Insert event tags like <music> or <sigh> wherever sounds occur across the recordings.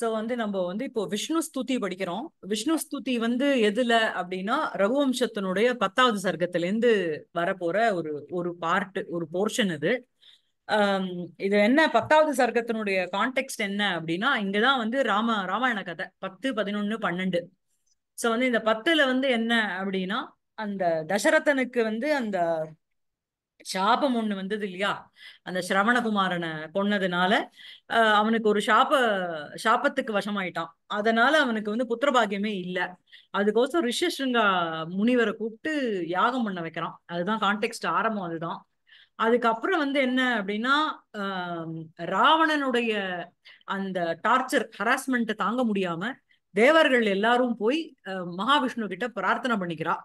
so வந்து நம்ம வந்து இப்போ விஷ்ணு ஸ்துதி படிக்கிறோம் விஷ்ணு ஸ்துதி வந்து எதுல அப்படின்னா ரகுவம்சத்தினுடைய பத்தாவது சர்க்கத்துல இருந்து வரப்போற ஒரு ஒரு பார்ட் ஒரு போர்ஷன் இது இது என்ன பத்தாவது சர்க்கத்தினுடைய கான்டெக்ட் என்ன அப்படின்னா இங்கதான் வந்து ராம ராமாயண கதை பத்து பதினொன்னு பன்னெண்டு ஸோ வந்து இந்த பத்துல வந்து என்ன அப்படின்னா அந்த தசரதனுக்கு வந்து அந்த சாபம் ஒண்ணு வந்தது இல்லையா அந்த சிரவணகுமாரனை கொன்னதுனால அவனுக்கு ஒரு சாப சாபத்துக்கு வசமாயிட்டான் அதனால அவனுக்கு வந்து புத்திரபாகியமே இல்லை அதுக்கோசம் ரிஷஸ்ருங்கா முனிவரை கூப்பிட்டு யாகம் பண்ண வைக்கிறான் அதுதான் கான்டெக்ட் ஆரம்பம் அதுதான் அதுக்கப்புறம் வந்து என்ன அப்படின்னா ராவணனுடைய அந்த டார்ச்சர் ஹராஸ்மெண்ட்டை தாங்க முடியாம தேவர்கள் எல்லாரும் போய் மகாவிஷ்ணு கிட்ட பிரார்த்தனை பண்ணிக்கிறான்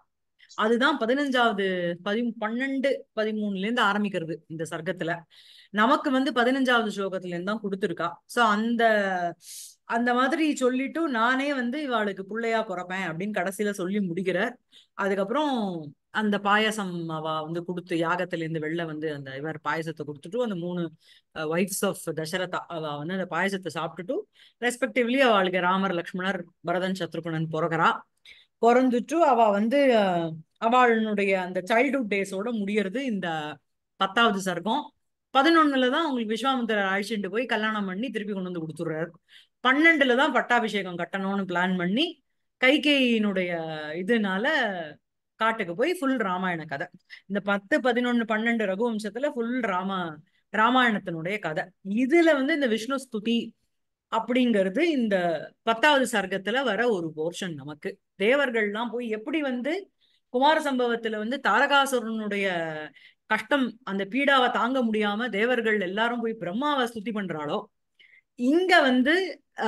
அதுதான் பதினஞ்சாவது பதி பன்னெண்டு பதிமூணுல இருந்து ஆரம்பிக்கிறது இந்த சர்க்கத்துல நமக்கு வந்து பதினஞ்சாவது ஸ்லோகத்துல இருந்து தான் கொடுத்துருக்கா சோ அந்த அந்த மாதிரி சொல்லிட்டு நானே வந்து இவாளுக்கு பிள்ளையா பிறப்பேன் அப்படின்னு கடைசியில சொல்லி முடிக்கிறார் அதுக்கப்புறம் அந்த பாயசம் அவ வந்து கொடுத்து இருந்து வெளில வந்து அந்த இவர் பாயசத்தை கொடுத்துட்டு அந்த மூணு ஒய்ஃப்ஸ் ஆஃப் தசரதா அவ வந்து அந்த பாயசத்தை சாப்பிட்டுட்டு ரெஸ்பெக்டிவ்லி அவளுக்கு ராமர் லக்ஷ்மணர் பரதன் சத்ருகுணன் பிறகுறா பிறந்துட்டு அவ வந்து அவளுடைய அந்த சைல்ட்ஹுட் டேஸோட முடியறது இந்த பத்தாவது சர்க்கம் பதினொன்னுல தான் அவங்களுக்கு விஸ்வாமித்திரர் அழிச்சுட்டு போய் கல்யாணம் பண்ணி திருப்பி கொண்டு வந்து கொடுத்துடுறாரு பன்னெண்டுல தான் பட்டாபிஷேகம் கட்டணும்னு பிளான் பண்ணி கைகேயினுடைய இதனால காட்டுக்கு போய் ஃபுல் ராமாயண கதை இந்த பத்து பதினொன்னு பன்னெண்டு ரகுவம்சத்துல ஃபுல் ராமா ராமாயணத்தினுடைய கதை இதுல வந்து இந்த விஷ்ணு ஸ்துதி அப்படிங்கிறது இந்த பத்தாவது சர்க்கத்துல வர ஒரு போர்ஷன் நமக்கு தேவர்கள்லாம் போய் எப்படி வந்து குமார சம்பவத்துல வந்து தாரகாசுரனுடைய கஷ்டம் அந்த பீடாவை தாங்க முடியாம தேவர்கள் எல்லாரும் போய் பிரம்மாவை ஸ்துதி பண்றாளோ இங்க வந்து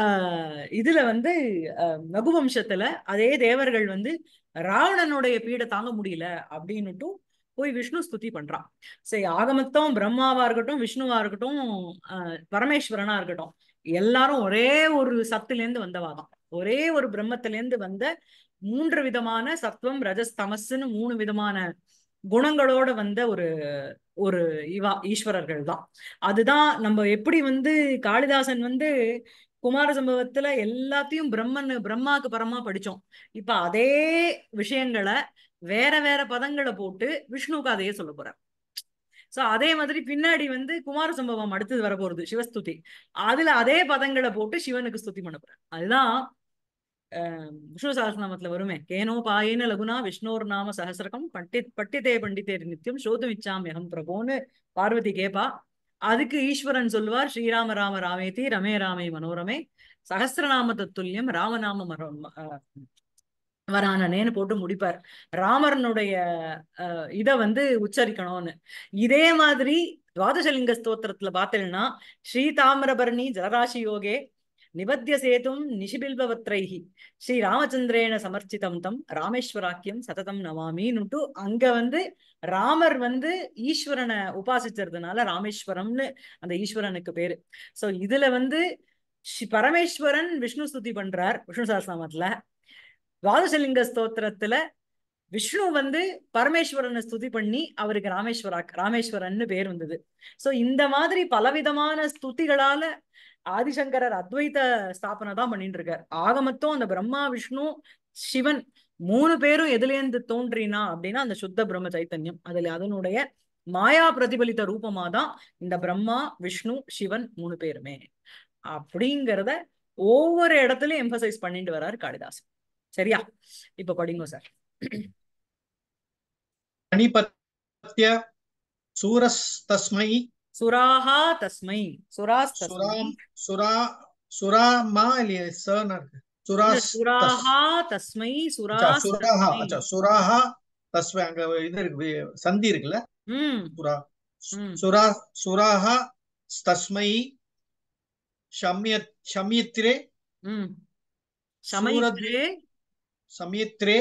ஆஹ் இதுல வந்து நகுவம்சத்துல அதே தேவர்கள் வந்து ராவணனுடைய பீடை தாங்க முடியல அப்படின்னுட்டும் போய் விஷ்ணு ஸ்துதி பண்றான் சரி ஆகமத்தம் பிரம்மாவா இருக்கட்டும் விஷ்ணுவா இருக்கட்டும் பரமேஸ்வரனா இருக்கட்டும் எல்லாரும் ஒரே ஒரு சத்துல இருந்து வந்தவாதான் ஒரே ஒரு பிரம்மத்திலேருந்து வந்த மூன்று விதமான சத்வம் ரஜஸ் தமஸ்ன்னு மூணு விதமான குணங்களோட வந்த ஒரு ஒரு இவா ஈஸ்வரர்கள் தான் அதுதான் நம்ம எப்படி வந்து காளிதாசன் வந்து குமார சம்பவத்துல எல்லாத்தையும் பிரம்மன் பிரம்மாக்கு பரமா படிச்சோம் இப்ப அதே விஷயங்களை வேற வேற பதங்களை போட்டு விஷ்ணுக்கு அதையே சொல்ல போற சோ அதே மாதிரி பின்னாடி வந்து குமார சம்பவம் அடுத்தது வரப்போறது சிவஸ்துதி அதுல அதே பதங்களை போட்டு சிவனுக்கு ஸ்துதி பண்ண போறேன் அதுதான் விஷ்ணு சகசிரநாமத்துல வருமே பாயேன லகுனா விஷ்ணோர் நாம சகசிரகம் பண்டி பட்டித்தே பண்டித்தேர் நித்தியம் சோதும் இச்சாமி அகம் பிரபோன்னு பார்வதி கேப்பா அதுக்கு ஈஸ்வரன் சொல்வார் ஸ்ரீராம ராம ராமேதி ரமே ராமே மனோரமே சகசிரநாம தத்துல்யம் ராமநாம வரானனேன்னு போட்டு முடிப்பார் ராமரனுடைய இதை வந்து உச்சரிக்கணும்னு இதே மாதிரி துவாதசலிங்க ஸ்தோத்திரத்துல பாத்தீங்கன்னா ஸ்ரீ தாமிரபரணி ஜலராசி யோகே நிபத்திய சேதும் நிஷிபில்பவத்ரைஹி ஸ்ரீ ராமச்சந்திரேன சமர்ச்சிதம் தம் ராமேஸ்வராக்கியம் சததம் நவாமின்னுட்டு அங்க வந்து ராமர் வந்து ஈஸ்வரனை உபாசிச்சதுனால ராமேஸ்வரம்னு அந்த ஈஸ்வரனுக்கு பேரு சோ இதுல வந்து பரமேஸ்வரன் விஷ்ணு ஸ்துதி பண்றார் விஷ்ணு சாஸ்திரமத்துல துவாதசலிங்க ஸ்தோத்திரத்துல விஷ்ணு வந்து பரமேஸ்வரனை ஸ்துதி பண்ணி அவருக்கு ராமேஸ்வரா ராமேஸ்வரன்னு பேர் வந்தது சோ இந்த மாதிரி பலவிதமான ஸ்துதிகளால ஆதிசங்கரர் அத்வைத ஸ்தாபனை தான் பண்ணிட்டு இருக்கார் ஆகமத்தும் அந்த பிரம்மா விஷ்ணு சிவன் மூணு பேரும் எதுலேருந்து தோன்றினா அப்படின்னா அந்த சுத்த பிரம்ம சைத்தன்யம் அதுல அதனுடைய மாயா பிரதிபலித்த ரூபமா தான் இந்த பிரம்மா விஷ்ணு சிவன் மூணு பேருமே அப்படிங்கிறத ஒவ்வொரு இடத்துலயும் எம்பசைஸ் பண்ணிட்டு வர்றாரு காளிதாஸ் சரியா இப்ப படிங்க சார் அணிபத்திய சூரஸ் தஸ்மை சுராஹா தஸ்மை சுராஸ் சுரா சுரா மா இல்லையே சன் சுராஹா தஸ்மை சுரா சுராஹா தஸ்மை அங்க இது இருக்கு சந்தி இருக்குல்ல சுரா சுரா சுராஹா தஸ்மை ஷம்ய சமயத்ரே சமயத்ரே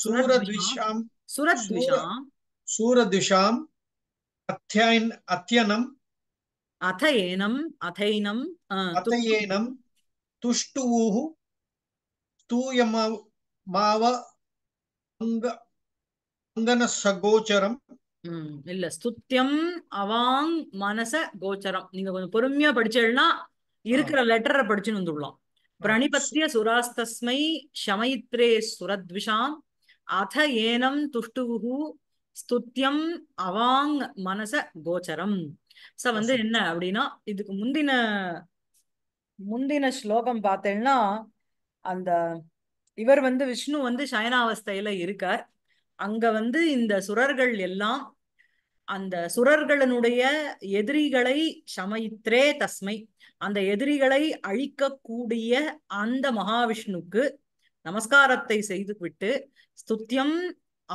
சூரத்விஷாம் சூரத்விஷாம் சூரத்விஷாம் அத்தியன் அத்தியனம் அங்க அங்கன சகோச்சரம் இல்ல ஸ்துத்தியம் அவாங் மனச கோச்சரம் நீங்க கொஞ்சம் பொறுமையா படிச்சேன்னா இருக்கிற லெட்டரை படிச்சுன்னு வந்துடலாம் பிரணிபத்திய சுராஸ்தஸ்மை ஷமயித்ரே சுரத்விஷாம் அத ஏனம் துஷ்டு ஸ்துத்தியம் அவாங் மனச கோச்சரம் ச வந்து என்ன அப்படின்னா இதுக்கு முந்தின முந்தின ஸ்லோகம் பார்த்தேன்னா அந்த இவர் வந்து விஷ்ணு வந்து சயனாவஸ்தையில இருக்கார் அங்க வந்து இந்த சுரர்கள் எல்லாம் அந்த சுரர்களினுடைய எதிரிகளை சமயித்ரே தஸ்மை அந்த எதிரிகளை அழிக்கக்கூடிய அந்த மகாவிஷ்ணுக்கு நமஸ்காரத்தை செய்து விட்டு ஸ்துத்தியம்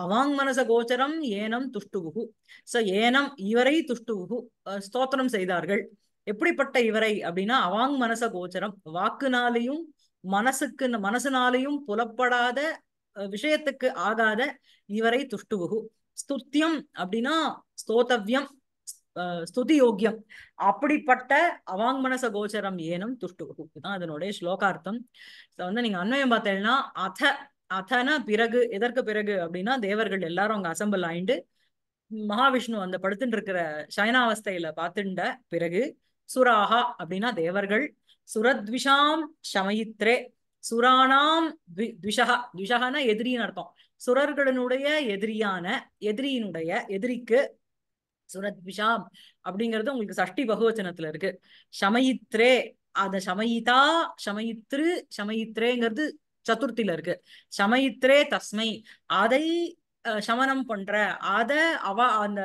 அவாங் மனச கோச்சரம் ஏனம் துஷ்டுகு சோ ஏனம் இவரை துஷ்டுகு ஸ்தோத்திரம் செய்தார்கள் எப்படிப்பட்ட இவரை அப்படின்னா அவாங் மனச கோச்சரம் வாக்குனாலையும் மனசுக்கு மனசுனாலையும் புலப்படாத விஷயத்துக்கு ஆகாத இவரை துஷ்டுகு ஸ்துத்தியம் அப்படின்னா ஸ்தோதவியம் ஸ்துதி யோக்கியம் அப்படிப்பட்ட அவாங் மனச கோச்சரம் ஏனும் துஷ்டுகு இதுதான் அதனுடைய ஸ்லோகார்த்தம் வந்து நீங்க அன்வயம் பார்த்தீங்கன்னா அத அதனா பிறகு எதற்கு பிறகு அப்படின்னா தேவர்கள் எல்லாரும் அங்க அசம்பிள் ஆயிண்டு மகாவிஷ்ணு அந்த படுத்துட்டு இருக்கிற சயனாவஸ்தையில பார்த்துட்ட பிறகு சுராஹா அப்படின்னா தேவர்கள் சுரத்விஷாம் சமயித்ரே சுராணாம் த்விஷகா த்விஷகானா எதிரின்னு அர்த்தம் சுரர்களினுடைய எதிரியான எதிரியினுடைய எதிரிக்கு சுரத்விஷாம் அப்படிங்கிறது உங்களுக்கு சஷ்டி பகுவச்சனத்துல இருக்கு சமயித்ரே அத சமயிதா சமயித்ரு சமயித்ரேங்கிறது சதுர்த்தியில இருக்கு சமயித்ரே தஸ்மை அதை சமனம் பண்ற அத அவ அந்த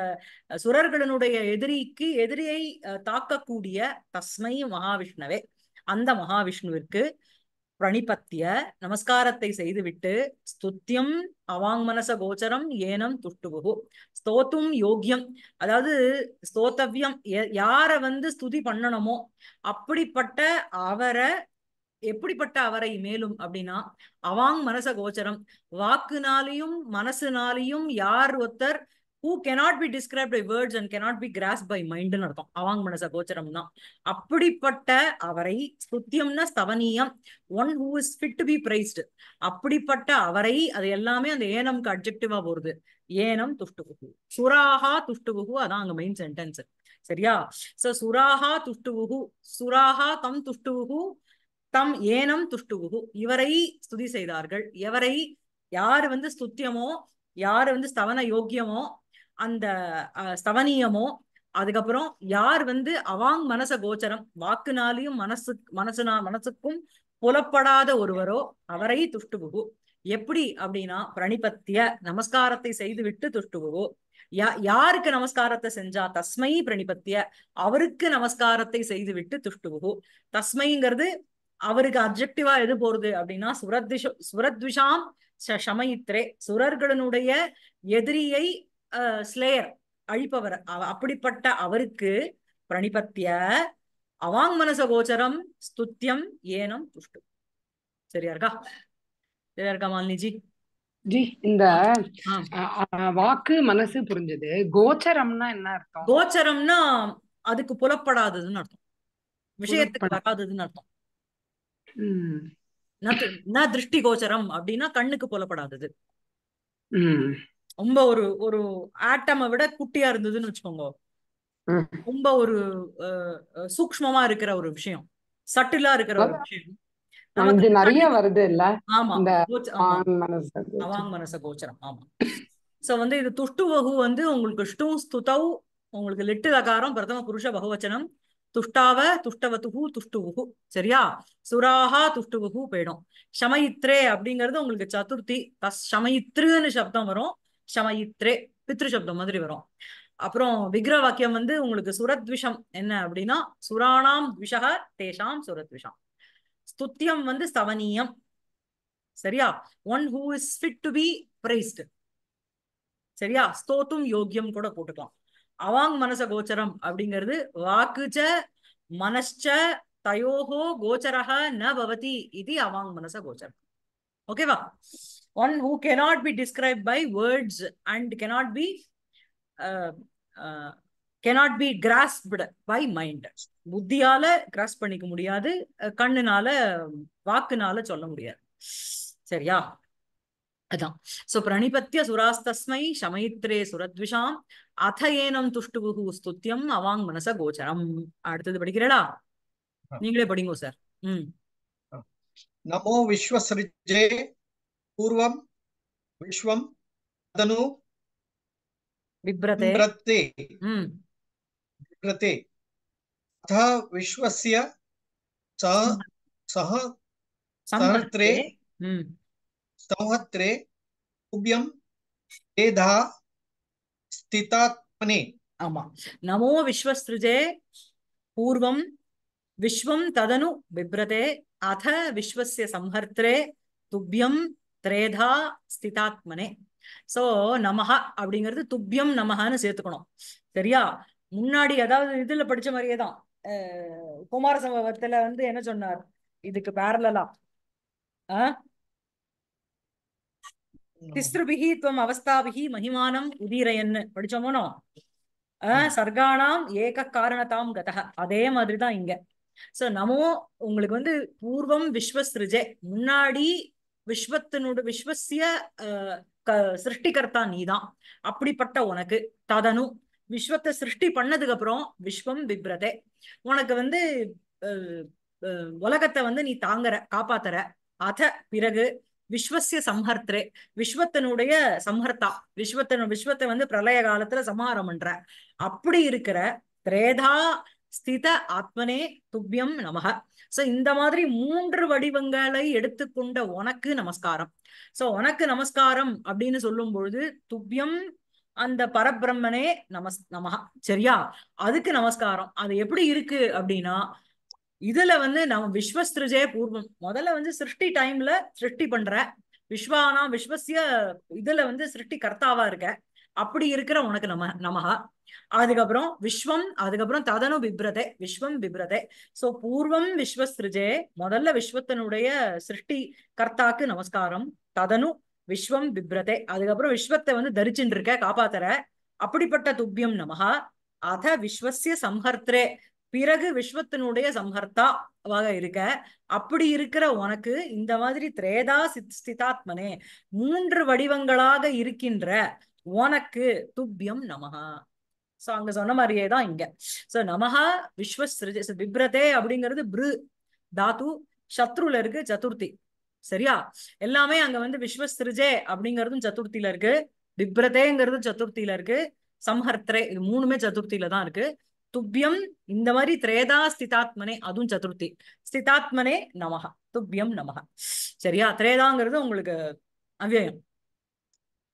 சுரர்களினுடைய எதிரிக்கு எதிரியை தாக்கக்கூடிய தஸ்மை மகாவிஷ்ணுவே அந்த மகாவிஷ்ணுவிற்கு பிரணிபத்திய நமஸ்காரத்தை செய்துவிட்டு ஸ்துத்தியம் அவாங்மனச கோச்சரம் ஏனம் துட்டுபு ஸ்தோத்தும் யோக்கியம் அதாவது ஸ்தோத்தவியம் யார வந்து ஸ்துதி பண்ணணுமோ அப்படிப்பட்ட அவரை எப்படிப்பட்ட அவரை மேலும் அப்படின்னா அவாங் மனச கோச்சரம் வாக்குனாலையும் மனசுனாலையும் யார் ஒருத்தர் who cannot be describe by words and cannot be grasp by மைண்ட்னு அர்த்தம் அவாங் மனச கோச்சரம் தான் அப்படிப்பட்ட அவரை சுத்தியம்னா ஸ்தவனியம் one who is fit to be praised அப்படிப்பட்ட அவரை அது எல்லாமே அந்த ஏனம்க்கு அப்ஜெக்டிவா போறது ஏனம் துஷ்டுகு சுராகா துஷ்டுகு அதான் அங்க மெயின் சென்டென்ஸ் சரியா சோ சுராகா துஷ்டுகு சுராகா தம் துஷ்டுகு தம் ஏனம் துஷ்டுகு இவரை ஸ்துதி செய்தார்கள் எவரை யாரு வந்து ஸ்துத்தியமோ யாரு வந்து ஸ்தவன யோக்கியமோ அந்த ஸ்தவனியமோ அதுக்கப்புறம் யார் வந்து அவாங் மனச கோச்சரம் வாக்குனாலையும் மனசு மனசுனா மனசுக்கும் புலப்படாத ஒருவரோ அவரை துஷ்டுபுகு எப்படி அப்படின்னா பிரணிபத்திய நமஸ்காரத்தை செய்துவிட்டு துஷ்டுபுகு யா யாருக்கு நமஸ்காரத்தை செஞ்சா தஸ்மை பிரணிபத்திய அவருக்கு நமஸ்காரத்தை செய்துவிட்டு துஷ்டுபுகு தஸ்மைங்கிறது அவருக்கு அப்ஜெக்டிவா எது போறது அப்படின்னா சுரத்விஷ சுரத்விஷாம் சமயித்ரே சுரர்களுடைய எதிரியை ஸ்லேயர் அழிப்பவர் அப்படிப்பட்ட அவருக்கு பிரணிபத்திய அவாங் மனச கோச்சரம் ஸ்துத்தியம் ஏனம் துஷ்டு சரியா இருக்கா சரியா இருக்கா மாலினிஜி ஜி இந்த வாக்கு மனசு புரிஞ்சது கோச்சரம்னா என்ன அர்த்தம் கோச்சரம்னா அதுக்கு புலப்படாததுன்னு அர்த்தம் விஷயத்துக்கு வராததுன்னு அர்த்தம் ந திருஷ்டி கோச்சரம் அப்படின்னா கண்ணுக்கு புலப்படாதது ரொம்ப ஒரு ஒரு ஆட்டமை விட குட்டியா இருந்ததுன்னு வச்சுக்கோங்க ரொம்ப ஒரு சூக்மமா இருக்கிற ஒரு விஷயம் சட்டிலா இருக்கிற ஒரு விஷயம் நமக்கு நிறைய வருது இல்ல ஆமா அவாங் மனச கோச்சரம் ஆமா சோ வந்து இது துஷ்டு வகு வந்து உங்களுக்கு ஸ்டூ ஸ்துதௌ உங்களுக்கு லிட்டு அகாரம் பிரதம புருஷ பகுவச்சனம் துஷ்டாவ துஷ்டவத்துகு துஷ்டுவுகு சரியா சுராஹா துஷ்டுவுகு போயிடும் ஷமயித்ரே அப்படிங்கிறது உங்களுக்கு சதுர்த்தி தஸ் ஷமயித்ருன்னு சப்தம் வரும் ஷமயித்ரே பித்ரு சப்தம் மாதிரி வரும் அப்புறம் விக்ர வாக்கியம் வந்து உங்களுக்கு சுரத்விஷம் என்ன அப்படின்னா சுராணாம் விஷக தேஷாம் சுரத்விஷம் ஸ்துத்தியம் வந்து சவனீயம் சரியா one who is fit to be praised சரியா ஸ்தோத்தும் யோக்கியம் கூட போட்டுக்கலாம் அவாங் மனச கோச்சரம் அப்படிங்கிறது வாக்குச்ச மனச்ச தயோகோ கோச்சரக ந பவதி இது அவாங் மனச கோச்சரம் ஓகேவா one who cannot be describe by words and cannot be cannot be grasped by mind புத்தியால கிராஸ் பண்ணிக்க முடியாது கண்ணுனால வாக்குனால சொல்ல முடியாது சரியா அதான் சோ பிரணிபத்திய சுராஸ்தஸ்மை சமைத்ரே சுரத்விஷாம் அத ஏனம் துஷ்டுகு ஸ்துத்தியம் அவாங் மனச கோச்சரம் அடுத்தது படிக்கிறடா நீங்களே படிங்க சார் ம் நமோ விஸ்வசிருஜே பூர்வம் விஸ்வம் அதனு बिभ्रते बिभ्रते बिभ्रते अथ विश्वस्य सह सहस्रे संहत्रे துபியம் வேதா ஸ்திதாத்மனே ஆமா நமோ விஸ்வஸ்ருஜே பூர்வம் விஸ்வம் ததனு விப்ரதே அத விஸ்வசிய சம்ஹர்த்திரே துப்யம் திரேதா ஸ்திதாத்மனே சோ நமஹா அப்படிங்கிறது துப்யம் நமஹான்னு சேர்த்துக்கணும் சரியா முன்னாடி அதாவது இதுல படிச்ச மாதிரியே தான் குமார சம்பவத்துல வந்து என்ன சொன்னார் இதுக்கு பேரலா ஆஹ் திஸ்ருபிகி துவம் அவஸ்தாபிகி மகிமானம் உதிரையன்னு படிச்சோமோனோ ஆஹ் சர்க்கானாம் ஏக காரணத்தாம் கதக அதே மாதிரிதான் இங்க சோ நமோ உங்களுக்கு வந்து பூர்வம் விஸ்வஸ்ருஜே முன்னாடி விஸ்வத்தினோட விஸ்வசிய க சிருஷ்டிகர்த்தா நீதான் அப்படிப்பட்ட உனக்கு ததனு விஸ்வத்தை சிருஷ்டி பண்ணதுக்கு அப்புறம் விஸ்வம் விப்ரதே உனக்கு வந்து உலகத்தை வந்து நீ தாங்குற காப்பாத்துற அத பிறகு விஸ்வசிய சம்ஹர்த்ரே விஸ்வத்தனுடைய சம்ஹர்த்தா விஸ்வத்தன் விஸ்வத்தை வந்து பிரளய காலத்துல சமாரம் பண்ற அப்படி இருக்கிற திரேதா ஸ்தித ஆத்மனே துப்பியம் நமக சோ இந்த மாதிரி மூன்று வடிவங்களை எடுத்துக்கொண்ட உனக்கு நமஸ்காரம் சோ உனக்கு நமஸ்காரம் அப்படின்னு சொல்லும் பொழுது துப்பியம் அந்த பரபிரம்மனே நமஸ் நமகா சரியா அதுக்கு நமஸ்காரம் அது எப்படி இருக்கு அப்படின்னா இதுல வந்து நம்ம விஸ்வஸ்திருஜே பூர்வம் முதல்ல வந்து சிருஷ்டி டைம்ல சிருஷ்டி பண்ற விஸ்வானா விஸ்வசிய இதுல வந்து சிருஷ்டி கர்த்தாவா இருக்க அப்படி இருக்கிற உனக்கு நம்ம நமகா அதுக்கப்புறம் விஸ்வம் அதுக்கப்புறம் ததனு பிப்ரதே விஸ்வம் பிப்ரதே சோ பூர்வம் விஸ்வஸ்ருஜே முதல்ல விஸ்வத்தனுடைய சிருஷ்டி கர்த்தாக்கு நமஸ்காரம் ததனு விஸ்வம் பிப்ரதே அதுக்கப்புறம் விஸ்வத்தை வந்து தரிச்சுட்டு இருக்க காப்பாத்துற அப்படிப்பட்ட துப்பியம் நமகா அத விஸ்வசிய சம்ஹர்த்தே பிறகு விஸ்வத்தினுடைய சம்ஹர்த்தா இருக்க அப்படி இருக்கிற உனக்கு இந்த மாதிரி திரேதா ஸ்திதாத்மனே மூன்று வடிவங்களாக இருக்கின்ற உனக்கு துப்பியம் நமகா சோ அங்க சொன்ன மாதிரியேதான் இங்க சோ நமஹா விஸ்வ விப்ரதே அப்படிங்கிறது பிரு தாத்து சத்ருல இருக்கு சதுர்த்தி சரியா எல்லாமே அங்க வந்து விஸ்வ சிருஜே அப்படிங்கறதும் சதுர்த்தியில இருக்கு விப்ரதேங்கிறது சதுர்த்தியில இருக்கு சம்ஹர்த்ரே இது மூணுமே சதுர்த்தியில தான் இருக்கு துப்பியம் இந்த மாதிரி திரேதா ஸ்திதாத்மனே அதுவும் சதுர்த்தி ஸ்திதாத்மனே நமகா துப்பியம் நமக சரியா திரேதாங்கிறது உங்களுக்கு அவ்யயம்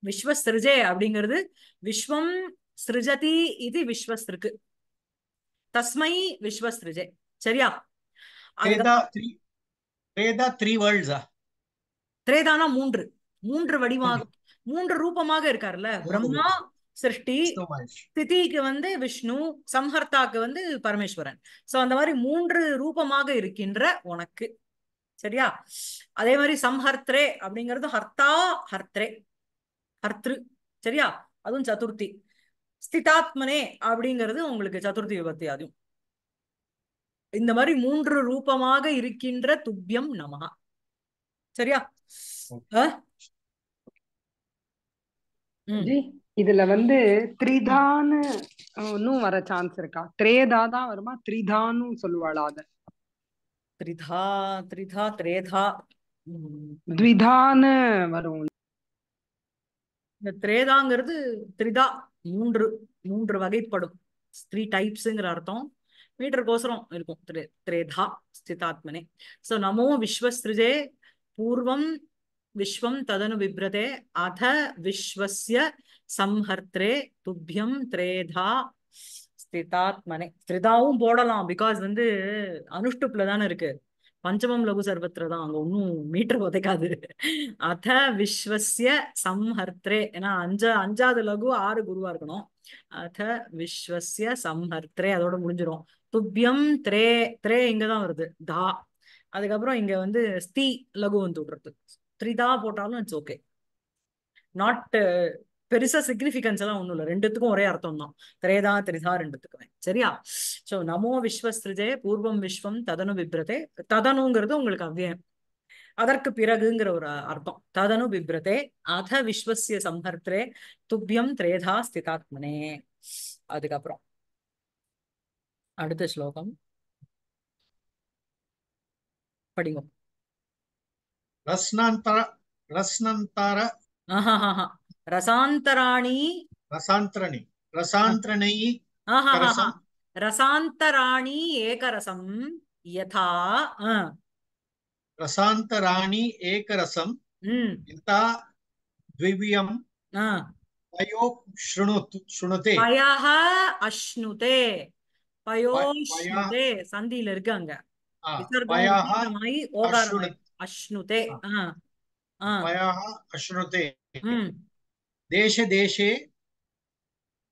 விஸ்வ சிருஜே அப்படிங்கிறது விஸ்வம் சிருஜதி இது விஸ்வஸ்திருக்கு தஸ்மை விஸ்வஸ்ருஜே சரியா திரேதானா மூன்று மூன்று வடிவாக மூன்று ரூபமாக இருக்காருல்ல பிரம்மா சிருஷ்டி ஸ்திதிக்கு வந்து விஷ்ணு சம்ஹர்த்தாக்கு வந்து பரமேஸ்வரன் சோ அந்த மாதிரி மூன்று ரூபமாக இருக்கின்ற உனக்கு சரியா அதே மாதிரி சம்ஹர்த்ரே அப்படிங்கிறது ஹர்த்தா ஹர்த்ரே ஹர்த்ரு சரியா அதுவும் சதுர்த்தி ஸ்திதாத்மனே அப்படிங்கிறது உங்களுக்கு சதுர்த்தி விபத்தி அதுவும் இந்த மாதிரி மூன்று ரூபமாக இருக்கின்ற துப்பியம் நமகா சரியா இதுல வந்து த்ரிதான்னு வர சான்ஸ் இருக்கா த்ரேதா தான் வருமா த்ரிதான்னு சொல்லுவாளா அத த்ரிதா த்ரிதா த்ரேதா த்விதான்னு வரும் இந்த த்ரேதாங்கிறது த்ரிதா மூன்று மூன்று வகைப்படும் த்ரீ டைப்ஸுங்கிற அர்த்தம் மீட்டருக்கோசரம் இருக்கும் த்ரே த்ரேதா ஸ்திதாத்மனே சோ நமோ விஸ்வஸ்ருஜே பூர்வம் விஸ்வம் ததனு விப்ரதே அத விஸ்வசிய சம்ஹர்த்ரே துப்யம் திரேதா ஸ்திதாத்மனே ஸ்திரிதாவும் போடலாம் பிகாஸ் வந்து அனுஷ்டுப்ல தானே இருக்கு பஞ்சமம் லகு சர்வத்திர தான் அங்க ஒன்னும் மீட்டர் உதைக்காது அத விஸ்வசிய சம்ஹர்த்ரே ஏன்னா அஞ்சா அஞ்சாவது லகு ஆறு குருவா இருக்கணும் அத விஸ்வசிய சம்ஹர்த்ரே அதோட முடிஞ்சிடும் துப்யம் திரே திரே இங்கதான் வருது தா அதுக்கப்புறம் இங்க வந்து ஸ்தி லகு வந்து விடுறது த்ரிதா போட்டாலும் இட்ஸ் ஓகே நாட் பெருசா சிக்னிபிகன்ஸ் எல்லாம் ஒண்ணும் இல்லை ரெண்டுத்துக்கும் ஒரே அர்த்தம் தான் திரேதா திரிதா ரெண்டுத்துக்குமே சரியா சோ நமோ விஸ்வஸ்திருஜே பூர்வம் விஸ்வம் ததனு விப்ரதே ததனுங்கிறது உங்களுக்கு அவ்வியம் அதற்கு பிறகுங்கிற ஒரு அர்த்தம் ததனு விப்ரதே அத விஸ்வசிய சம்பர்த்தே துப்பியம் திரேதா ஸ்திதாத்மனே அதுக்கப்புறம் அடுத்த ஸ்லோகம் படிங்க ரஸ்னந்தர ரஸ்னந்தர ரசாந்தராணி ரசாந்தரணி ரசாந்தரணை ரசாந்தராணி ஏகரசம் யதா ரசாந்தராணி ஏகரசம் யதா द्विव्यम् पयो शृणुतु शृणुते पयः अश्नुते பயோஷ்ணுதே சந்தியில இருக்காங்க அஷ்ணுதே அஷ்ணுதே தேச தேசே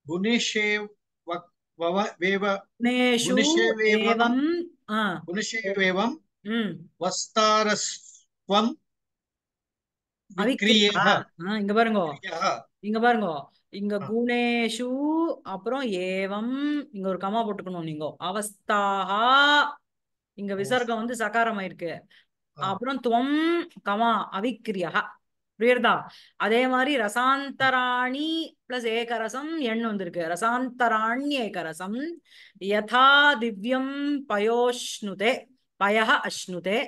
புனிஷேவேவம் வஸ்தாரஸ்வம் இங்க பாருங்க இங்க பாருங்க இங்க அப்புறம் ஏவம் இங்க ஒரு கமா போட்டுக்கணும் நீங்க இங்க விசர்க்கம் வந்து சகாரம் ஆயிருக்கு அப்புறம் துவம் கமா அவிக்கிரியா புரியுறதா அதே மாதிரி ரசாந்தராணி பிளஸ் ஏகரசம் எண் வந்திருக்கு ரசாந்தராணி ஏகரசம் யதா திவ்யம் பயோஷ்ணுதே பய அஷ்ணுதே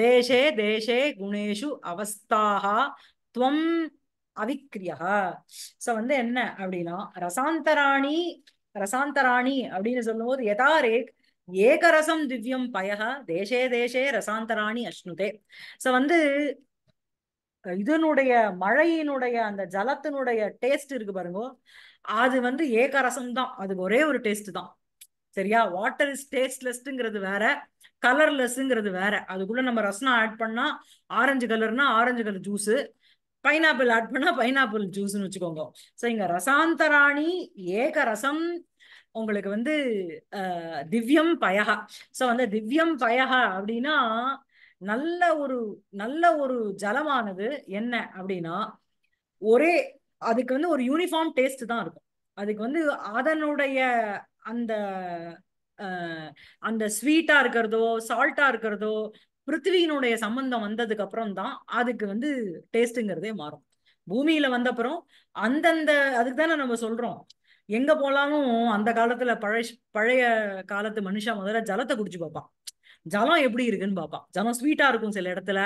தேசே தேசே குணேஷு அவஸ்தாக துவம் அவிக்ரியா சோ வந்து என்ன அப்படின்னா ரசாந்தராணி ரசாந்தராணி அப்படின்னு சொல்லும்போது யதா ரேக் ஏகரசம் திவ்யம் பய தேசே தேசே ரசாந்தராணி அஷ்ணுதே சோ வந்து இதனுடைய மழையினுடைய அந்த ஜலத்தினுடைய டேஸ்ட் இருக்கு பாருங்க அது வந்து ஏகரசம் தான் அது ஒரே ஒரு டேஸ்ட் தான் சரியா வாட்டர் இஸ் டேஸ்ட்லெஸ்ங்கிறது வேற கலர்லெஸ்ங்கிறது வேற அதுக்குள்ள நம்ம ரசனா ஆட் பண்ணா ஆரஞ்சு கலர்னா orange colour juice pineapple add பண்ணா பைனாப்பிள் ஜூஸ்னு வச்சுக்கோங்க சோ இங்க ரசாந்தராணி ஏகரசம் உங்களுக்கு வந்து திவ்யம் பயகா ஸோ அந்த திவ்யம் பயகா அப்படின்னா நல்ல ஒரு நல்ல ஒரு ஜலமானது என்ன அப்படின்னா ஒரே அதுக்கு வந்து ஒரு யூனிஃபார்ம் டேஸ்ட் தான் இருக்கும் அதுக்கு வந்து அதனுடைய அந்த அந்த ஸ்வீட்டா இருக்கிறதோ சால்ட்டா இருக்கிறதோ பிருத்திவியினுடைய சம்பந்தம் வந்ததுக்கு அப்புறம் தான் அதுக்கு வந்து டேஸ்ட்டுங்கிறதே மாறும் பூமியில வந்த அப்புறம் அந்தந்த அதுக்கு தானே நம்ம சொல்றோம் எங்க போனாலும் அந்த காலத்துல பழைய பழைய காலத்து மனுஷன் முதல்ல ஜலத்தை குடிச்சு பார்ப்பான் ஜலம் எப்படி இருக்குன்னு பார்ப்பான் ஜலம் ஸ்வீட்டா இருக்கும் சில இடத்துல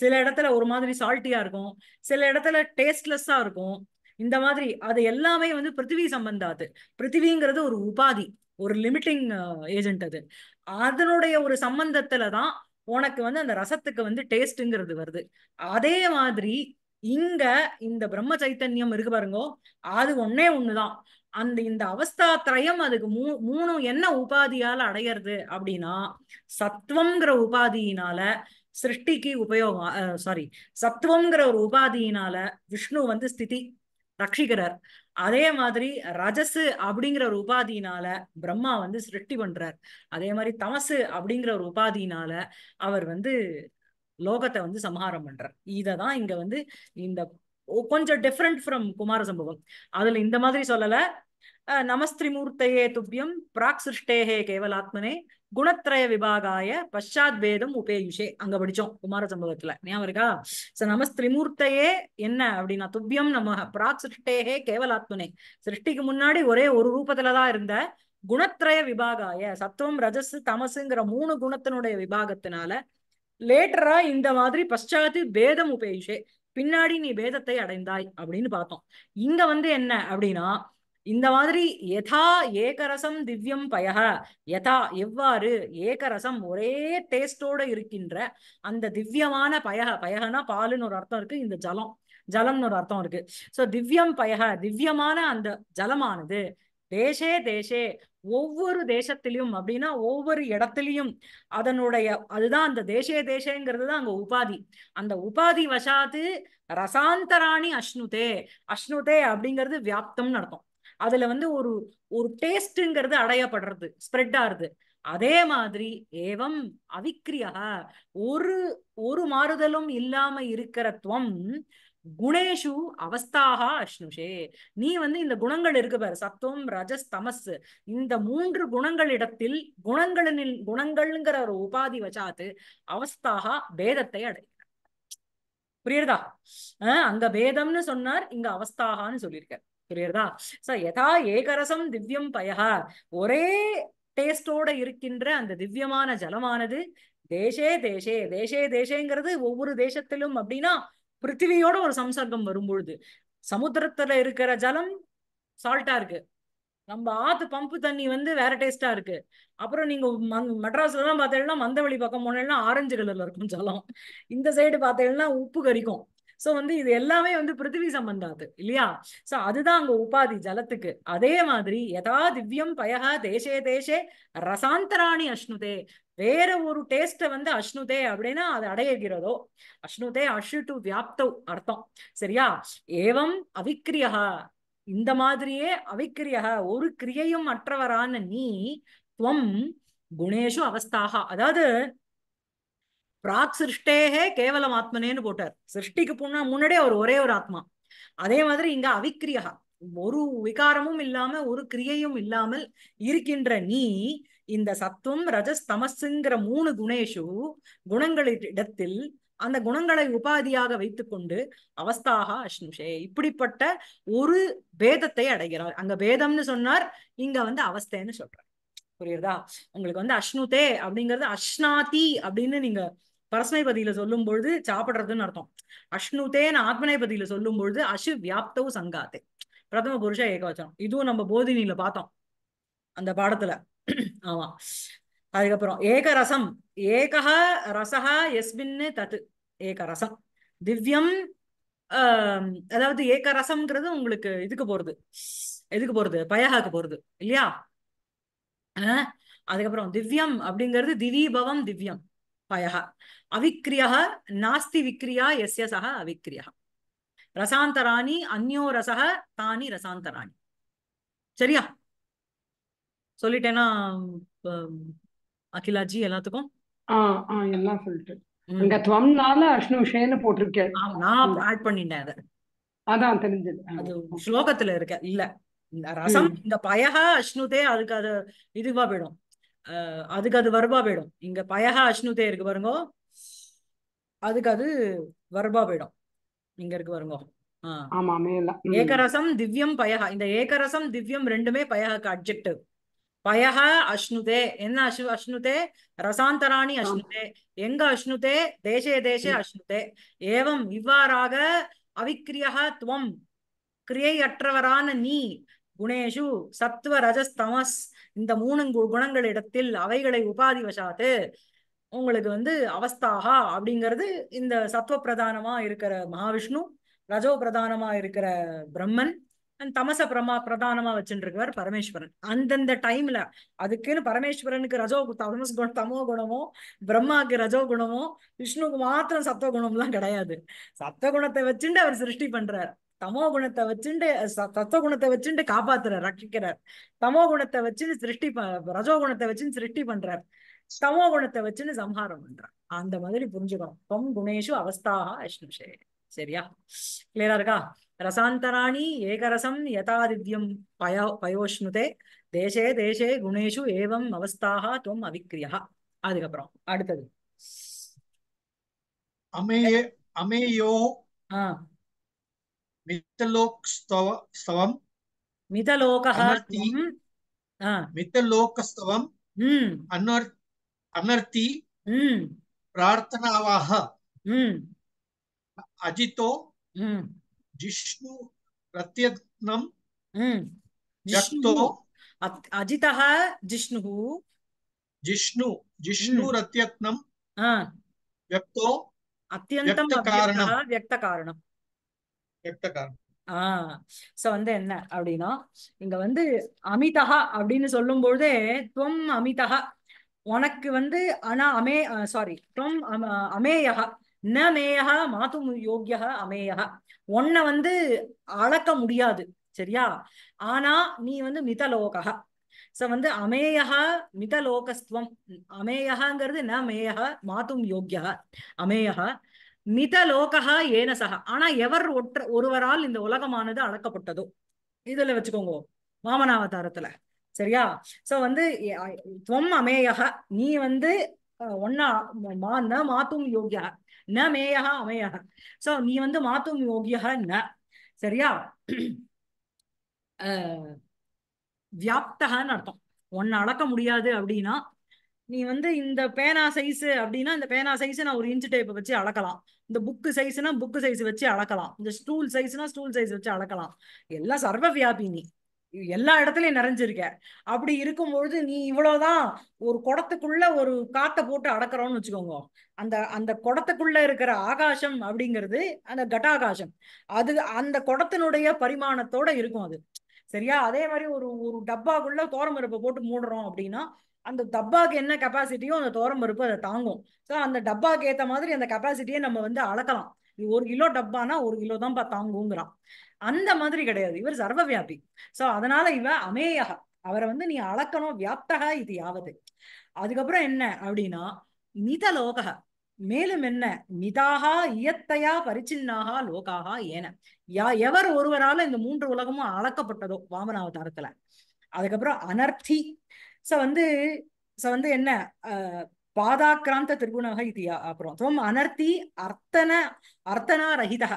சில இடத்துல ஒரு மாதிரி சால்ட்டியா இருக்கும் சில இடத்துல டேஸ்ட்லெஸ்ஸா இருக்கும் இந்த மாதிரி அது எல்லாமே வந்து பிருத்திவி சம்பந்தாது பிருத்திவிங்கிறது ஒரு உபாதி ஒரு லிமிட்டிங் ஏஜென்ட் அது அதனுடைய ஒரு சம்பந்தத்துலதான் உனக்கு வந்து அந்த ரசத்துக்கு வந்து டேஸ்ட்ங்கிறது வருது அதே மாதிரி இங்க இந்த பிரம்ம சைத்தன்யம் இருக்கு பாருங்க அது ஒன்னே ஒண்ணுதான் அந்த இந்த அவஸ்தா திரயம் அதுக்கு மூ மூணும் என்ன உபாதியால அடையிறது அப்படின்னா சத்துவம்ங்கிற உபாதியினால சிருஷ்டிக்கு உபயோகம் சாரி சத்துவம்ங்கிற ஒரு உபாதியினால விஷ்ணு வந்து ஸ்திதி ரட்சிக்கிறார் அதே மாதிரி ரஜசு அப்படிங்கிற ஒரு உபாதியினால பிரம்மா வந்து சிருஷ்டி பண்றார் அதே மாதிரி தமசு அப்படிங்கிற ஒரு உபாதியினால அவர் வந்து லோகத்தை வந்து சமஹாரம் பண்றார் இததான் இங்க வந்து இந்த கொஞ்சம் டிஃப்ரெண்ட் ஃப்ரம் குமார சம்பவம் அதுல இந்த மாதிரி சொல்லல நமஸ்திரிமூர்த்தையே துப்பியம் பிராக் சிருஷ்டேகே கேவலாத்மனே குணத்திரய விபாகாய பஷாத் வேதம் உபேயுஷே அங்க படிச்சோம் குமார சம்பவத்துல ஞாபகம் இருக்கா சோ நம என்ன அப்படின்னா துப்பியம் நம்ம பிராக் சிருஷ்டேகே கேவலாத்மனே சிருஷ்டிக்கு முன்னாடி ஒரே ஒரு ரூபத்துலதான் இருந்த குணத்திரய விபாகாய சத்துவம் ரஜஸ் தமசுங்கிற மூணு குணத்தினுடைய விபாகத்தினால லேட்டரா இந்த மாதிரி பஷாத்து பேதம் உபேயுஷே பின்னாடி நீ பேதத்தை அடைந்தாய் அப்படின்னு பார்த்தோம் இங்க வந்து என்ன அப்படின்னா இந்த மாதிரி எதா ஏகரசம் திவ்யம் பயக யதா எவ்வாறு ஏகரசம் ஒரே டேஸ்டோட இருக்கின்ற அந்த திவ்யமான பயக பயகனா பாலுன்னு ஒரு அர்த்தம் இருக்கு இந்த ஜலம் ஜலம்னு ஒரு அர்த்தம் இருக்கு சோ திவ்யம் பயக திவ்யமான அந்த ஜலமானது தேசே தேசே ஒவ்வொரு தேசத்திலையும் அப்படின்னா ஒவ்வொரு இடத்துலையும் அதனுடைய அதுதான் அந்த தேசே தேசேங்கிறது தான் அங்க உபாதி அந்த உபாதி வசாத்து ரசாந்தராணி அஷ்ணுதே அஷ்ணுதே அப்படிங்கிறது வியாப்தம்னு நடக்கும் அதுல வந்து ஒரு ஒரு டேஸ்ட்ங்கிறது அடையப்படுறது ஸ்ப்ரெட் ஆறுது அதே மாதிரி ஏவம் அவிக்ரியா ஒரு ஒரு மாறுதலும் இல்லாம இருக்கிற துவம் குணேஷு அவஸ்தாக அஷ்ணுஷே நீ வந்து இந்த குணங்கள் இருக்கு பாரு சத்துவம் ரஜஸ் தமஸ் இந்த மூன்று குணங்களிடத்தில் குணங்களின் குணங்கள்ங்கிற ஒரு உபாதி வச்சாத்து அவஸ்தாக பேதத்தை அடை புரியுறதா அங்க பேதம்னு சொன்னார் இங்க அவஸ்தாகான்னு சொல்லியிருக்கார் புரியுறதா சோ எதா ஏகரசம் திவ்யம் பயஹா ஒரே டேஸ்டோட இருக்கின்ற அந்த திவ்யமான ஜலமானது தேசே தேசே தேசே தேசேங்கிறது ஒவ்வொரு தேசத்திலும் அப்படின்னா பிருத்திவியோட ஒரு சம்சர்க்கம் வரும்பொழுது சமுத்திரத்துல இருக்கிற ஜலம் சால்ட்டா இருக்கு நம்ம ஆத்து பம்பு தண்ணி வந்து வேற டேஸ்டா இருக்கு அப்புறம் நீங்க மெட்ராஸ்ல எல்லாம் பார்த்தீங்கன்னா மந்தவெளி பக்கம் போனேன்னா ஆரஞ்சு கலர்ல இருக்கும் ஜலம் இந்த சைடு பார்த்தீங்கன்னா உப்பு கறிக்கும் சோ வந்து இது எல்லாமே வந்து பிருத்திவி சம்பந்தாது இல்லையா சோ அதுதான் அங்க உபாதி ஜலத்துக்கு அதே மாதிரி யதா திவ்யம் பயகா தேசே தேசே ரசாந்தராணி அஷ்ணுதே வேற ஒரு டேஸ்ட வந்து அஷ்ணுதே அப்படின்னா அது அடையகிறதோ அஷ்ணுதே அஷு டு வியாப்தோ அர்த்தம் சரியா ஏவம் அவிக்கிரியா இந்த மாதிரியே அவிக்கிரியா ஒரு கிரியையும் அற்றவரான நீ துவம் குணேஷு அவஸ்தாகா அதாவது பிராக் சிருஷ்டேகே கேவலம் ஆத்மனேன்னு போட்டார் சிருஷ்டிக்கு போனா முன்னாடி அவர் ஒரே ஒரு ஆத்மா அதே மாதிரி இங்க அவிக்கிரியா ஒரு விகாரமும் இல்லாம ஒரு கிரியையும் இல்லாமல் இருக்கின்ற நீ இந்த சத்துவம் ரஜஸ் தமசுங்கிற மூணு குணேஷு குணங்களிடத்தில் அந்த குணங்களை உபாதியாக வைத்துக்கொண்டு அவஸ்தாக அஷ்ணுஷே இப்படிப்பட்ட ஒரு பேதத்தை அடைகிறார் அங்க பேதம்னு சொன்னார் இங்க வந்து அவஸ்தேன்னு சொல்றார் புரியுறதா உங்களுக்கு வந்து அஷ்ணுதே அப்படிங்கிறது அஷ்னாதி அப்படின்னு நீங்க பரஸ்மைபதியில சொல்லும் பொழுது சாப்பிடுறதுன்னு அர்த்தம் அஷ்ணுதேன் ஆத்மனைபதியில சொல்லும் பொழுது அசு வியாப்தவு சங்காத்தே பிரதம புருஷ ஏகவச்சனம் இதுவும் நம்ம போதினியில பார்த்தோம் அந்த பாடத்துல ஆமா அதுக்கப்புறம் ஏகரசம் ஏகா ரசா எஸ்மின்னு தத்து ஏகரசம் திவ்யம் அதாவது ஏகரசம்ங்கிறது உங்களுக்கு இதுக்கு போறது எதுக்கு போறது பயகாக்கு போறது இல்லையா அதுக்கப்புறம் திவ்யம் அப்படிங்கிறது திவிபவம் திவ்யம் பயகா అవిక్రియ நாஸ்தி விக்ரியா ఎస్య సహ அவிக்ரியா ரசாந்தராணி அந்யோ రస தானி ரசாந்தராணி சரியா சொல்லிட்டேன்னா அகிலாஜி எல்லாத்துக்கும் எல்லாம் சொல்லிட்டு அங்க துவம்னால போட்டிருக்கேன் நான் ஆட் பண்ணிட்டேன் அதை அதான் தெரிஞ்சது அது ஸ்லோகத்துல இருக்க இல்ல இந்த ரசம் இந்த பயக அஷ்ணுதே அதுக்கு அது இதுவா போயிடும் அதுக்கு அது வருவா போயிடும் இங்க பயக அஷ்ணுதே இருக்கு பாருங்க அதுக்கு அது வர்பா போயிடும் இங்க இருக்கு வருங்க ஏகரசம் திவ்யம் பயகா இந்த ஏகரசம் திவ்யம் ரெண்டுமே பயகாக்கு அப்ஜெக்டிவ் பயக அஷ்ணுதே என்ன அஷ் அஷ்ணுதே ரசாந்தராணி அஷ்ணுதே எங்க அஷ்ணுதே தேசே தேசே அஷ்ணுதே ஏவம் இவ்வாறாக அவிக்கிரியா துவம் கிரியையற்றவரான நீ குணேஷு சத்துவ ரஜஸ்தமஸ் இந்த மூணு குணங்களிடத்தில் அவைகளை உபாதி வசாத்து உங்களுக்கு வந்து அவஸ்தாகா அப்படிங்கிறது இந்த சத்துவ பிரதானமா இருக்கிற மகாவிஷ்ணு ரஜோ பிரதானமா இருக்கிற பிரம்மன் அண்ட் தமச பிரமா பிரதானமா வச்சுட்டு இருக்கிறார் பரமேஸ்வரன் அந்தந்த டைம்ல அதுக்குன்னு பரமேஸ்வரனுக்கு ரஜோ தமஸ் குணம் தமோ குணமோ பிரம்மாவுக்கு ரஜோ குணமோ விஷ்ணுக்கு மாத்திரம் சத்துவ குணம்லாம் கிடையாது சத்துவ குணத்தை வச்சுட்டு அவர் சிருஷ்டி பண்றார் தமோ குணத்தை வச்சுட்டு சத்துவ குணத்தை வச்சுட்டு காப்பாத்துறார் ரட்சிக்கிறார் தமோ குணத்தை வச்சு சிருஷ்டி ரஜோ குணத்தை வச்சு சிருஷ்டி பண்றாரு ஸ்தமோ குணத்தை வச்சுன்னு சம்ஹாரம் பண்றான் அந்த மாதிரி புரிஞ்சுக்கணும் பம் குணேஷு அவஸ்தாக அஷ்ணுஷே சரியா கிளியரா இருக்கா ரசாந்தராணி ஏகரசம் யதாதித்யம் பய பயோஷ்ணுதே தேசே தேசே குணேஷு ஏவம் அவஸ்தாக துவம் அவிக்கிரியா அதுக்கப்புறம் அடுத்தது அமேய அமேயோ மித்தலோக்ஸ்தவம் மிதலோகம் மித்தலோகஸ்தவம் அன்னர்த்தி அனர்த்தி பிரார்த்தனாவாக அஜித்தோ ஜிஷ்ணு பிரத்யத்னம் அஜிதா ஜிஷ்ணு ஜிஷ்ணு ஜிஷ்ணு ரத்யத்னம் व्यक्तो அத்தியந்தம் காரணம் வியக்தகாரணம் ஆஹ் சோ வந்து என்ன அப்படின்னா இங்க வந்து அமிதா அப்படின்னு சொல்லும் பொழுதே துவம் அமிதா உனக்கு வந்து ஆனா அமே சாரி துவம் அமேயா ந மேயா மாத்து யோகியா அமேயா உன்னை வந்து அளக்க முடியாது சரியா ஆனா நீ வந்து மிதலோகா சோ வந்து அமேயா மிதலோகஸ்துவம் அமேயாங்கிறது ந மேயா மாத்தும் யோகியா அமேயா மிதலோகா சகா ஆனா எவர் ஒற்ற ஒருவரால் இந்த உலகமானது அளக்கப்பட்டதோ இதுல வச்சுக்கோங்க வாமனாவதாரத்துல சரியா சோ வந்து துவம் அமேயக நீ வந்து ஒன்னா மா ந மாத்தும் யோகியா ந மேயக அமேயக சோ நீ வந்து மாத்தும் யோகியா ந சரியா வியாப்தகன்னு அர்த்தம் ஒன்னு அளக்க முடியாது அப்படின்னா நீ வந்து இந்த பேனா சைஸ் அப்படின்னா இந்த பேனா சைஸ் நான் ஒரு இன்ச்சு டேப்பை வச்சு அளக்கலாம் இந்த புக்கு சைஸ்னா புக்கு சைஸ் வச்சு அளக்கலாம் இந்த ஸ்டூல் சைஸ்னா ஸ்டூல் சைஸ் வச்சு அளக்கலாம் எல்லாம் சர்வ வியாபி நீ எல்லா இடத்துலயும் நிறைஞ்சிருக்க அப்படி இருக்கும்பொழுது நீ இவ்வளவுதான் ஒரு குடத்துக்குள்ள ஒரு காத்த போட்டு அடக்கிறோம்னு வச்சுக்கோங்க அந்த அந்த குடத்துக்குள்ள இருக்கிற ஆகாசம் அப்படிங்கிறது அந்த கட்டாகாசம் அது அந்த குடத்தினுடைய பரிமாணத்தோட இருக்கும் அது சரியா அதே மாதிரி ஒரு ஒரு டப்பாக்குள்ள தோரமருப்பை போட்டு மூடுறோம் அப்படின்னா அந்த டப்பாக்கு என்ன கெப்பாசிட்டியோ அந்த தோரம்பருப்பு அதை தாங்கும் ஸோ அந்த டப்பாக்கு ஏற்ற மாதிரி அந்த கெப்பாசிட்டியை நம்ம வந்து அளக்கலாம் ஒரு கிலோ டப்பானா ஒரு கிலோ தான்ப்பா தாங்குங்கிறான் அந்த மாதிரி கிடையாது இவர் சர்வவியாபி சோ அதனால இவ அமேயக அவரை வந்து நீ அளக்கணும் வியாப்தகா இது யாவது அதுக்கப்புறம் என்ன அப்படின்னா மித லோக மேலும் என்ன நிதாகா இயத்தையா பரிச்சின்னாகா லோகாக ஏன யா எவர் ஒருவரால இந்த மூன்று உலகமும் அளக்கப்பட்டதோ வாமனாவதாரத்துல அதுக்கப்புறம் அனர்த்தி சோ வந்து சோ வந்து என்ன பாதாக்கிராந்த திரிகுணக இது அப்புறம் அனர்த்தி அர்த்தன அர்த்தனா ரஹிதா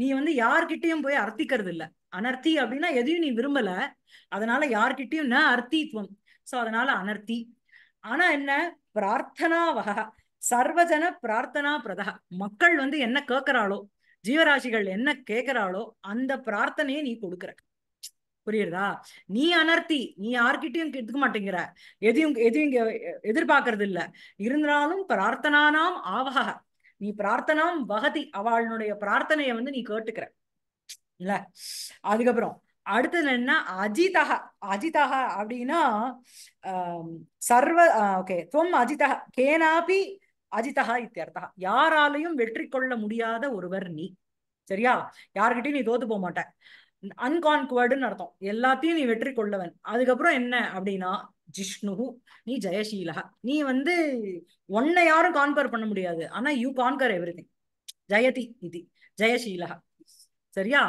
நீ வந்து யார்கிட்டயும் போய் அர்த்திக்கிறது இல்ல அனர்த்தி அப்படின்னா எதையும் நீ விரும்பல அதனால யார்கிட்டயும் ந அர்த்தித்வம் சோ அதனால அனர்த்தி ஆனா என்ன பிரார்த்தனாவக சர்வஜன பிரார்த்தனா பிரதா மக்கள் வந்து என்ன கேட்கிறாளோ ஜீவராசிகள் என்ன கேட்கிறாளோ அந்த பிரார்த்தனையை நீ கொடுக்குற புரியுறதா நீ அனர்த்தி நீ யார்கிட்டயும் கேட்டுக்க மாட்டேங்கிற எதையும் எதையும் எதிர்பார்க்கறது இல்ல இருந்தாலும் பிரார்த்தனானாம் ஆவக நீ பிரார்த்தனாம் வகதி அவளுடைய பிரார்த்தனைய வந்து நீ கேட்டுக்கிற இல்ல அதுக்கப்புறம் அடுத்தது என்ன அஜிதா அஜிதா அப்படின்னா சர்வ ஓகே துவம் அஜிதா கேனாபி அஜிதா இத்தியர்த்தா யாராலையும் வெற்றி கொள்ள முடியாத ஒருவர் நீ சரியா யாருக்கிட்டையும் நீ தோத்து போக மாட்ட அன்கான்குவர்டுன்னு அர்த்தம் எல்லாத்தையும் நீ வெற்றி கொள்ளவன் அதுக்கப்புறம் என்ன அப்படின்னா ஜிஷ்ணு நீ ஜெயசீலா நீ வந்து ஒன்ன யாரும் கான்கர் பண்ண முடியாது ஆனா யூ கான்கர் எவ்ரி திங் ஜெயதி இது ஜெயசீலா சரியா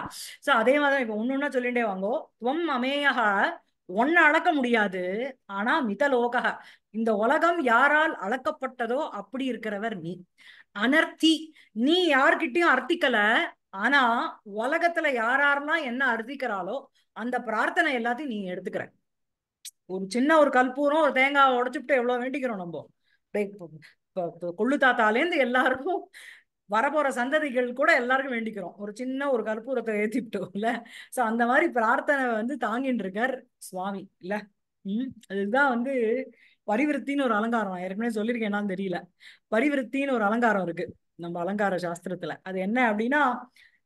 சோ அதே மாதிரி இப்ப ஒன்னு சொல்லிட்டே வாங்கோ துவம் அமேயக ஒன்ன அளக்க முடியாது ஆனா மிதலோக இந்த உலகம் யாரால் அளக்கப்பட்டதோ அப்படி இருக்கிறவர் நீ அனர்த்தி நீ யார்கிட்டயும் அர்த்திக்கல ஆனா உலகத்துல யாரெல்லாம் என்ன அர்த்திக்கிறாளோ அந்த பிரார்த்தனை எல்லாத்தையும் நீ எடுத்துக்கிற ஒரு சின்ன ஒரு கற்பூரம் ஒரு தேங்காய் உடச்சுட்டு எவ்வளவு வேண்டிக்கிறோம் நம்ம கொள்ளு தாத்தாலேருந்து எல்லாருக்கும் வரப்போற சந்ததிகள் கூட எல்லாருக்கும் வேண்டிக்கிறோம் ஒரு சின்ன ஒரு கற்பூரத்தை ஏத்திவிட்டோம்ல சோ அந்த மாதிரி பிரார்த்தனை வந்து தாங்கிட்டு இருக்கார் சுவாமி இல்ல உம் அதுதான் வந்து பரிவிருத்தின்னு ஒரு அலங்காரம் ஏற்கனவே சொல்லியிருக்கேனான்னு தெரியல பரிவிருத்தின்னு ஒரு அலங்காரம் இருக்கு நம்ம அலங்கார சாஸ்திரத்துல அது என்ன அப்படின்னா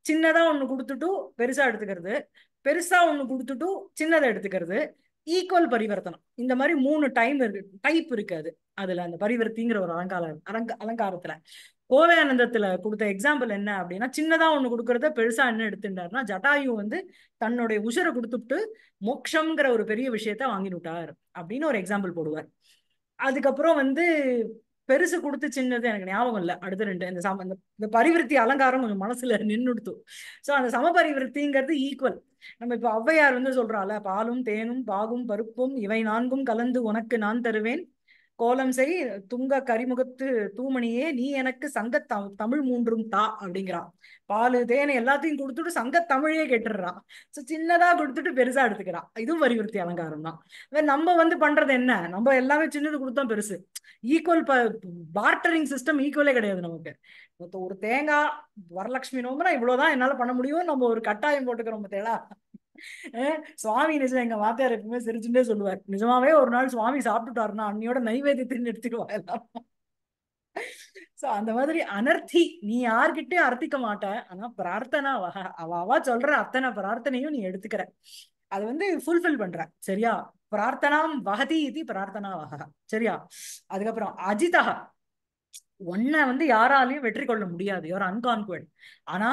சின்னதா ஒண்ணு கொடுத்துட்டும் பெருசா எடுத்துக்கிறது பெருசா ஒண்ணு கொடுத்துட்டும் சின்னதை எடுத்துக்கிறது ஈக்குவல் பரிவர்த்தனம் இந்த மாதிரி மூணு டைம் இருக்கு டைப் இருக்கு அது அதுல அந்த பரிவர்த்திங்கிற ஒரு அலங்காரம் அலங்க அலங்காரத்துல கோவையானந்தத்துல கொடுத்த எக்ஸாம்பிள் என்ன அப்படின்னா சின்னதா ஒண்ணு கொடுக்கறத பெருசா என்ன எடுத்துட்டாருன்னா ஜட்டாயு வந்து தன்னுடைய உஷரை கொடுத்துட்டு மோக்ஷங்கிற ஒரு பெரிய விஷயத்த விட்டார் அப்படின்னு ஒரு எக்ஸாம்பிள் போடுவார் அதுக்கப்புறம் வந்து பெருசு கொடுத்து சின்னது எனக்கு ஞாபகம் இல்லை அடுத்த ரெண்டு இந்த சம இந்த பரிவர்த்தி அலங்காரம் கொஞ்சம் மனசுல நின்றுடுத்து ஸோ அந்த சம பரிவர்த்திங்கிறது ஈக்குவல் நம்ம இப்ப ஔவையார் வந்து சொல்றாள் பாலும் தேனும் பாகும் பருப்பும் இவை நான்கும் கலந்து உனக்கு நான் தருவேன் கோலம் செய் துங்க கரிமுகத்து தூமணியே நீ எனக்கு சங்க தமிழ் மூன்றும் தா அப்படிங்கிறான் பால் தேனை எல்லாத்தையும் கொடுத்துட்டு சங்க தமிழையே கெட்டுடுறான் ஸோ சின்னதா கொடுத்துட்டு பெருசா எடுத்துக்கிறான் இதுவும் வரிவர்த்தி அலங்காரம் தான் நம்ம வந்து பண்றது என்ன நம்ம எல்லாமே சின்னது கொடுத்தோம் பெருசு ஈக்குவல் பார்ட்டரிங் சிஸ்டம் ஈக்குவலே கிடையாது நமக்கு ஒரு தேங்காய் வரலட்சுமி நோம்புனா இவ்வளவுதான் என்னால பண்ண முடியும் நம்ம ஒரு கட்டாயம் போட்டுக்கிறோம் பார்த்தீங்களா சுவாமி நிஜம் எங்க வாத்தியார் எப்பவுமே சிரிச்சுட்டே சொல்லுவார் நிஜமாவே ஒரு நாள் சுவாமி சாப்பிட்டுட்டாருன்னா அன்னையோட நைவேத்தியத்தை நிறுத்திடுவா எல்லாம் சோ அந்த மாதிரி அனர்த்தி நீ யார்கிட்டயும் அர்த்திக்க மாட்ட ஆனா பிரார்த்தனா அவ அவா சொல்ற அத்தனை பிரார்த்தனையும் நீ எடுத்துக்கிற அது வந்து ஃபுல்ஃபில் பண்ற சரியா பிரார்த்தனாம் வகதி இது பிரார்த்தனா வகா சரியா அதுக்கப்புறம் அஜிதகா உன்னை வந்து யாராலையும் வெற்றி கொள்ள முடியாது யோர் அன்கான்குவர்ட் ஆனா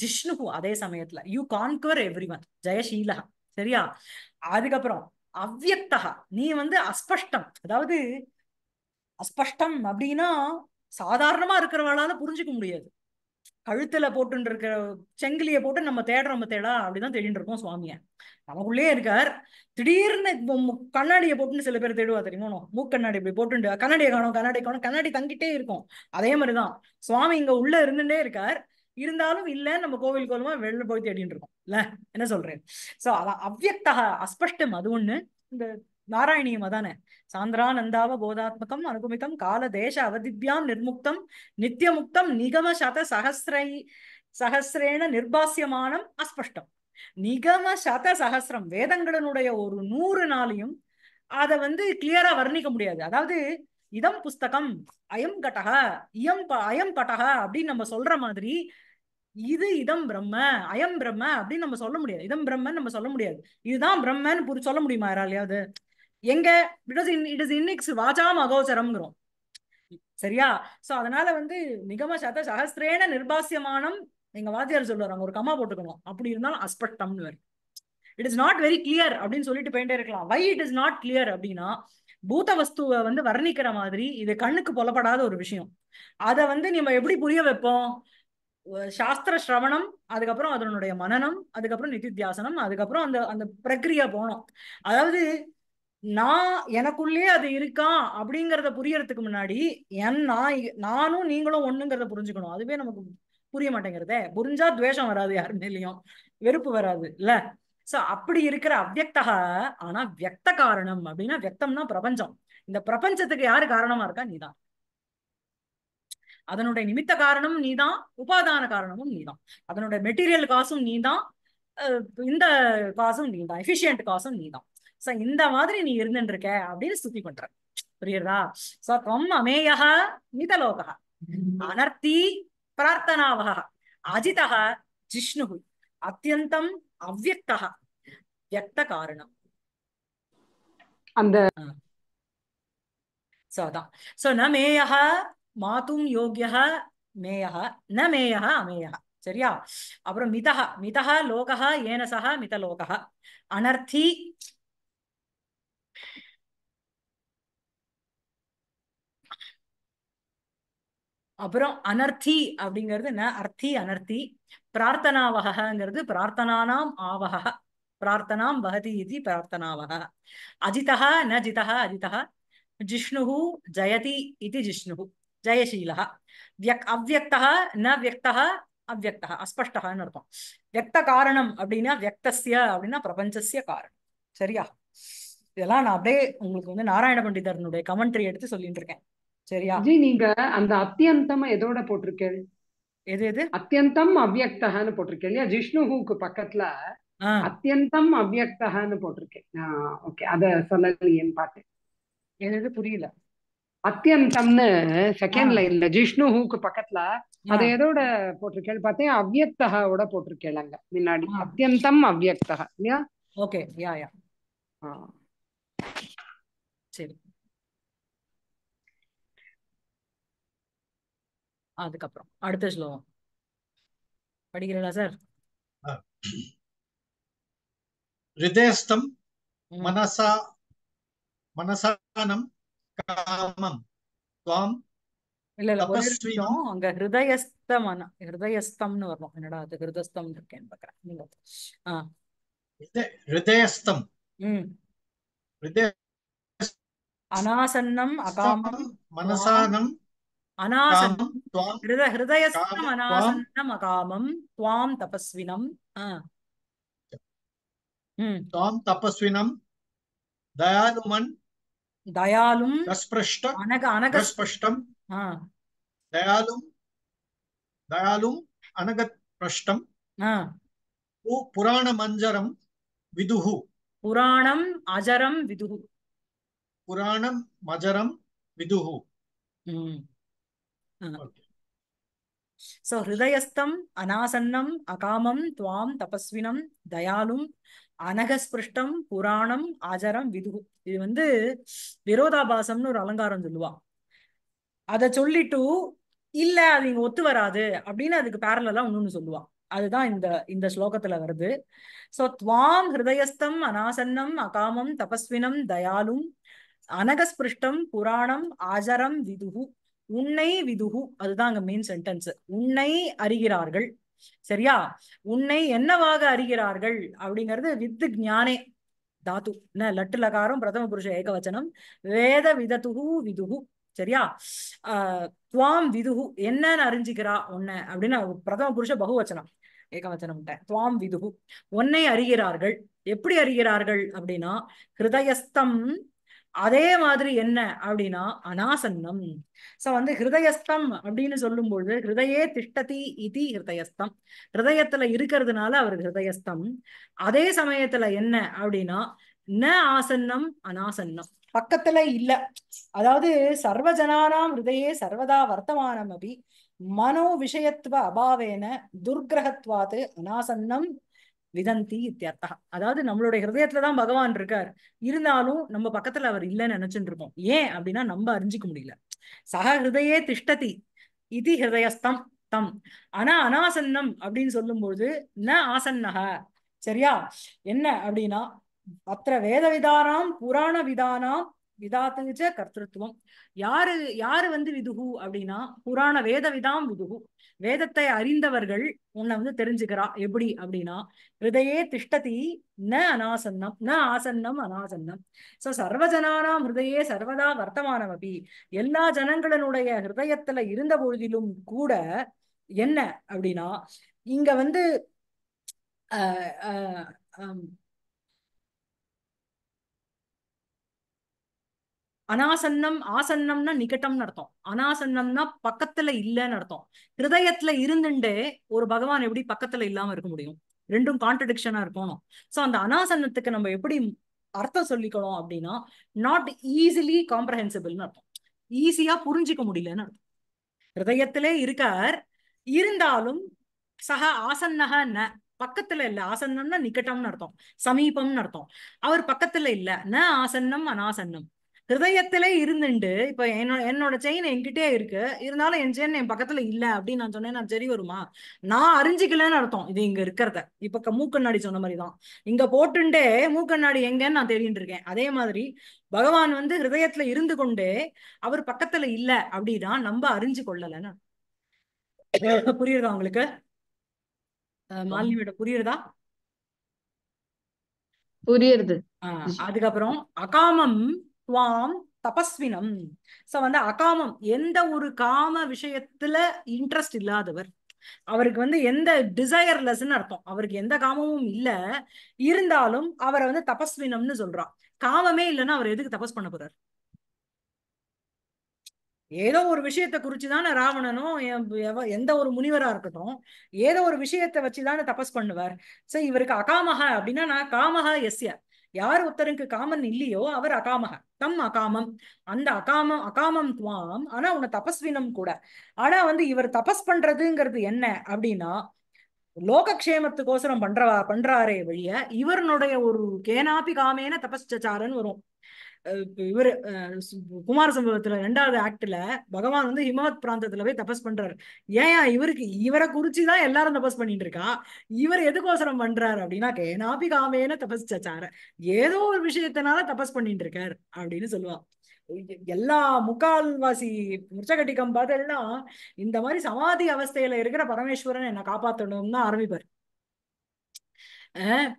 ஜிஷ்ணுஹு அதே சமயத்துல யூ கான்குவர் எவ்ரி ஒன் ஜெயசீலா சரியா அதுக்கப்புறம் அவ்வியக்தா நீ வந்து அஸ்பஷ்டம் அதாவது அஸ்பஷ்டம் அப்படின்னா சாதாரணமா இருக்கிறவளால புரிஞ்சுக்க முடியாது கழுத்துல போட்டு இருக்கிற செங்கிலிய போட்டு நம்ம தேடுறோம் தேடா அப்படிதான் தேடிட்டு இருக்கோம் சுவாமிய நமக்குள்ளே இருக்கார் திடீர்னு கண்ணாடியை போட்டுன்னு சில பேர் தேடுவா தெரியுமோ மூக்கண்ணாடி இப்படி போட்டுண்டு கண்ணாடியை காணும் கண்ணாடி காணும் கண்ணாடி தங்கிட்டே இருக்கும் அதே மாதிரிதான் சுவாமி இங்க உள்ள இருந்துட்டே இருக்கார் இருந்தாலும் இல்ல நம்ம கோவில் கோலமா வெளில போய் தேடிட்டு இருக்கோம் இல்ல என்ன சொல்றேன் சோ அதான் அவ்வக்தா அஸ்பஷ்டம் அது ஒண்ணு இந்த நாராயணியம் அதானே சாந்திரானந்தாவ போதாத்மகம் அனுகுமிதம் கால தேச அவதித்யாம் நிர்முக்தம் நித்தியமுக்தம் நிகம சத சகசிரை சகசிரேன நிர்பாசியமானம் அஸ்பஷ்டம் நிகம சத சகசிரம் வேதங்களனுடைய ஒரு நூறு நாளையும் அதை வந்து கிளியரா வர்ணிக்க முடியாது அதாவது இதம் புஸ்தகம் அயம் கட்டக இயம் அயம் பட்டக அப்படின்னு நம்ம சொல்ற மாதிரி இது இதம் பிரம்ம அயம் பிரம்ம அப்படின்னு நம்ம சொல்ல முடியாது இதம் பிரம்மன்னு நம்ம சொல்ல முடியாது இதுதான் பிரம்மன்னு புரி சொல்ல முடியுமா யாராலையாவது எங்க பிகாஸ் இன் இட் இஸ் இன்னிக்ஸ் வாஜா மகோசரம்ங்கிறோம் சரியா சோ அதனால வந்து நிகம சத சகஸ்திரேன நிர்பாசியமானம் எங்க வாத்தியார் சொல்லுவாங்க ஒரு கம்மா போட்டுக்கணும் அப்படி இருந்தாலும் அஸ்பட்டம்னு வரும் it is not very clear அப்படின்னு சொல்லிட்டு போயிட்டே இருக்கலாம் why it is not clear அப்படின்னா பூத்த வஸ்துவை வந்து வர்ணிக்கிற மாதிரி இது கண்ணுக்கு புலப்படாத ஒரு விஷயம் அதை வந்து நம்ம எப்படி புரிய வைப்போம் சாஸ்திர சிரவணம் அதுக்கப்புறம் அதனுடைய மனநம் அதுக்கப்புறம் நிதித்தியாசனம் அதுக்கப்புறம் அந்த அந்த பிரக்ரியா போனோம் அதாவது நான் எனக்குள்ளே அது இருக்கா அப்படிங்கிறத புரியறதுக்கு முன்னாடி என் நான் நானும் நீங்களும் ஒண்ணுங்கிறத புரிஞ்சுக்கணும் அதுவே நமக்கு புரிய மாட்டேங்கிறதே புரிஞ்சா துவேஷம் வராது யாரு இல்லையோ வெறுப்பு வராது இல்ல சோ அப்படி இருக்கிற அவ்வக்தக ஆனா வியக்த காரணம் அப்படின்னா வியக்தம்னா பிரபஞ்சம் இந்த பிரபஞ்சத்துக்கு யாரு காரணமா இருக்கா நீதான் அதனுடைய நிமித்த காரணம் நீதான் உபாதான காரணமும் நீதான் அதனுடைய மெட்டீரியல் காசும் நீதான் இந்த காசும் நீதான் எஃபிஷியன்ட் காசும் நீதான் சோ இந்த மாதிரி நீ இருந்துட்டு இருக்க அப்படின்னு ஸ்துதி பண்ற புரியுறதா சோ தொம் அமேய மிதலோக அனர்த்தி பிரார்த்தனாவக அஜிதக ஜிஷ்ணு அத்தியந்தம் அவ்வக்தக வியக்த காரணம் அந்த சோ அதான் சோ நமேயா மாத்தும் யோகியா மேயா ந மேயா அமேயா சரியா அப்புறம் மிதா மிதா லோகா ஏனசா மிதலோகா அனர்த்தி அப்புறம் அனர்த்தி அப்படிங்கிறது ந அர்த்தி அனர்த்தி பிரார்த்தனாவகங்கிறது பிரார்த்தனானாம் ஆவக பிரார்த்தனாம் வகதி இது பிரார்த்தனாவக அஜிதா ந ஜிதா அஜிதா ஜிஷ்ணு ஜயதி இது ஜிஷ்ணு ஜெயசீலா வியக் அவ்வக்தா ந வியக்தா அவ்வக்தா அஸ்பஷ்டகான்னு அர்த்தம் வியக்த காரணம் அப்படின்னா வியக்தசிய அப்படின்னா பிரபஞ்சசிய காரணம் சரியா இதெல்லாம் நான் அப்படியே உங்களுக்கு வந்து நாராயண பண்டிதரனுடைய கமெண்ட்ரி எடுத்து சொல்லிட்டு இருக்கேன் சரியா ஜி நீங்க அந்த அத்தியந்தம் எதோட போட்டிருக்கேள் எது எது அத்தியந்தம் அவ்வக்தகான்னு போட்டிருக்கேன் இல்லையா ஜிஷ்ணுஹுக்கு பக்கத்துல அத்தியந்தம் அவ்வக்தகான்னு போட்டிருக்கேன் ஓகே அத சொல்லலையேன்னு பார்த்தேன் எது புரியல அத்தியந்தம்னு செகண்ட் லைன்ல ஹூக்கு பக்கத்துல அதை எதோட போட்டிருக்கேள் பார்த்தேன் அவ்வியக்தகோட அங்க முன்னாடி அத்தியந்தம் அவ்வியக்தக இல்லையா ஓகே யா யா சரி அதுக்கப்புறம் அடுத்த ஸ்லோகம் படிக்கிறீங்களா சார் ஹிருதயஸ்தம் மனசா மனசானம் காமம் காம் இல்ல இல்ல அங்க ஹிருதயஸ்தமான ஹிருதயஸ்தம்னு வரணும் என்னடா அது ஹிருதஸ்தம் இருக்கேன்னு பாக்குறேன் நீங்க ஆஹ் ஹிருதயஸ்தம் உம் அனாசன்னம் அகாமம் மனசானம் அனாசனம் ஹிருத ஹிருதயஸ்தம் அனாசன்னம் அகாமம் துவாம் தபஸ்வினம் துவாம் தபஸ்வினம் தயாலுமன் దయాళుం స్పృష్టం అనగ అనగ స్పష్టం దయాళుం దయాళుం అనగ స్పష్టం పురాణ మంజరం విదుహు పురాణం అజరం విదుహు పురాణం మజరం విదుహు సో హృదయస్థం అనాసన్నం అకామం త్వాం తపస్వినం దయాళుం அனகஸ்பிருஷ்டம் புராணம் அஜரம் விது இது வந்து விரோதாபாசம்னு ஒரு அலங்காரம் சொல்லுவா அத சொல்லிட்டு இல்ல அது இங்க ஒத்து வராது அப்படின்னு அதுக்கு பேரலாம் ஒண்ணுன்னு சொல்லுவா அதுதான் இந்த இந்த ஸ்லோகத்துல வருது சோ துவாம் ஹிருதயஸ்தம் அனாசன்னம் அகாமம் தபஸ்வினம் தயாலும் அனகஸ்பிருஷ்டம் புராணம் ஆஜரம் விதுகு உன்னை விதுகு அதுதான் அங்க மெயின் சென்டென்ஸ் உன்னை அறிகிறார்கள் சரியா உன்னை என்னவாக அறிகிறார்கள் அப்படிங்கிறது வித்து ஞானே தாத்து என்ன லட்டு லகாரம் பிரதம புருஷ ஏகவச்சனம் வேத விதத்துகு விதுகு சரியா ஆஹ் துவாம் விதுகு என்னன்னு அறிஞ்சுக்கிறா உன்னை அப்படின்னு பிரதம புருஷ பகுவச்சனம் ஏகவச்சனம் துவாம் விதுகு உன்னை அறிகிறார்கள் எப்படி அறிகிறார்கள் அப்படின்னா ஹிருதயஸ்தம் அதே மாதிரி என்ன அப்படின்னா அனாசன்னம் சோ வந்து ஹிருதயஸ்தம் அப்படின்னு சொல்லும் பொழுது ஹிருதயே திஷ்டதி இது ஹிருதயஸ்தம் ஹிருதயத்துல இருக்கிறதுனால அவர் ஹிருதயஸ்தம் அதே சமயத்துல என்ன அப்படின்னா ந ஆசன்னம் அனாசன்னம் பக்கத்துல இல்ல அதாவது சர்வ ஜனானாம் ஹிருதயே சர்வதா வர்த்தமானம் அபி மனோ விஷயத்துவ அபாவேன துர்கிரகத்வாது அனாசன்னம் விதந்தி இத்தியர்த்தா அதாவது நம்மளுடைய ஹிருதயத்துலதான் பகவான் இருக்கார் இருந்தாலும் நம்ம பக்கத்துல அவர் இல்லைன்னு நினைச்சுட்டு இருக்கோம் ஏன் அப்படின்னா நம்ம அறிஞ்சிக்க முடியல சக ஹிருதயே திஷ்டதி இது ஹிருதயஸ்தம் தம் ஆனா அனாசன்னம் அப்படின்னு சொல்லும்போது ந ஆசன்னக சரியா என்ன அப்படின்னா அத்த வேத விதானாம் புராண விதானாம் விதாத்துஜ கர்த்தத்துவம் யாரு யாரு வந்து விதுகு அப்படின்னா புராண வேத விதாம் விதுகு வேதத்தை அறிந்தவர்கள் உன்னை வந்து தெரிஞ்சுக்கிறா எப்படி அப்படின்னா ஹிருதயே திஷ்டதி ந அனாசன்னம் ந ஆசன்னம் அனாசன்னம் சோ சர்வஜனானாம் ஹிருதயே சர்வதா வர்த்தமானம் அப்படி எல்லா ஜனங்களினுடைய ஹிருதயத்துல இருந்த பொழுதிலும் கூட என்ன அப்படின்னா இங்க வந்து ஆஹ் ஆஹ் அனாசன்னம் ஆசன்னம்னா நிகட்டம்னு அர்த்தம் அனாசன்னம்னா பக்கத்துல இல்லைன்னு அர்த்தம் ஹிருதயத்துல இருந்துட்டு ஒரு பகவான் எப்படி பக்கத்துல இல்லாம இருக்க முடியும் ரெண்டும் கான்ட்ரடிக்ஷனா இருக்கணும் சோ அந்த அனாசன்னத்துக்கு நம்ம எப்படி அர்த்தம் சொல்லிக்கணும் அப்படின்னா நாட் ஈஸிலி காம்ப்ரஹென்சிபிள்னு அர்த்தம் ஈஸியா புரிஞ்சிக்க முடியலன்னு அர்த்தம் ஹிருதயத்திலே இருக்கார் இருந்தாலும் சக ஆசன்னக ந பக்கத்துல இல்ல ஆசன்னம்னா நிக்கட்டம்னு அர்த்தம் சமீபம்னு அர்த்தம் அவர் பக்கத்துல இல்ல ந ஆசன்னம் அனாசன்னம் ஹிருதயத்திலே இருந்துண்டு இப்ப என்னோட என்னோட செயின் என்கிட்டே இருக்கு இருந்தாலும் என் செயின் என் பக்கத்துல இல்ல அப்படின்னு நான் சொன்னேன் நான் சரி வருமா நான் அறிஞ்சிக்கலன்னு அர்த்தம் இது இங்க இருக்கிறத இப்ப மூக்கண்ணாடி சொன்ன மாதிரிதான் இங்க போட்டுண்டே மூக்கண்ணாடி எங்கன்னு நான் தேடிட்டு இருக்கேன் அதே மாதிரி பகவான் வந்து ஹிருதயத்துல இருந்து கொண்டே அவர் பக்கத்துல இல்ல அப்படின்னா நம்ம அறிஞ்சு கொள்ளலன்னு புரியுறதா உங்களுக்கு மாலினியோட புரியுறதா புரியுறது அதுக்கப்புறம் அகாமம் துவாம் தபஸ்வினம் சோ வந்து அகாமம் எந்த ஒரு காம விஷயத்துல இன்ட்ரெஸ்ட் இல்லாதவர் அவருக்கு வந்து எந்த டிசையர்லெஸ்ன்னு அர்த்தம் அவருக்கு எந்த காமமும் இல்ல இருந்தாலும் அவரை வந்து தபஸ்வினம்னு சொல்றான் காமமே இல்லைன்னா அவர் எதுக்கு தபஸ் பண்ண போறாரு ஏதோ ஒரு விஷயத்தை குறிச்சுதானே ராவணனும் எந்த ஒரு முனிவரா இருக்கட்டும் ஏதோ ஒரு விஷயத்தை வச்சுதானே தபஸ் பண்ணுவார் சோ இவருக்கு அகாமக அப்படின்னா நான் காமக எஸ்ய யார் ஒருத்தருக்கு காமன் இல்லையோ அவர் அகாமக தம் அகாமம் அந்த அகாமம் அகாமம் துவாம் ஆனா உன தபஸ்வினம் கூட ஆனா வந்து இவர் தபஸ் பண்றதுங்கிறது என்ன அப்படின்னா லோகக்ஷேமத்துக்கோசரம் பண்றவா பண்றாரே வழிய இவருடைய ஒரு கேனாபி காமேன தபஸ்டாரன் வரும் இவர் குமார சம்பவத்துல ரெண்டாவது ஆக்ட்ல பகவான் வந்து ஹிமவத் பிராந்தத்துல போய் தபஸ் பண்றாரு ஏன் இவருக்கு இவரை குறிச்சுதான் எல்லாரும் தபஸ் பண்ணிட்டு இருக்கா இவர் எதுக்கோசரம் பண்றாரு அப்படின்னா கேனாபி காமேன தபஸ் சச்சார ஏதோ ஒரு விஷயத்தினால தபஸ் பண்ணிட்டு இருக்காரு அப்படின்னு சொல்லுவா எல்லா முக்கால்வாசி முச்சகட்டிக்கம் பார்த்தெல்லாம் இந்த மாதிரி சமாதி அவஸ்தையில இருக்கிற பரமேஸ்வரன் என்னை காப்பாத்தணும்னு ஆரம்பிப்பார்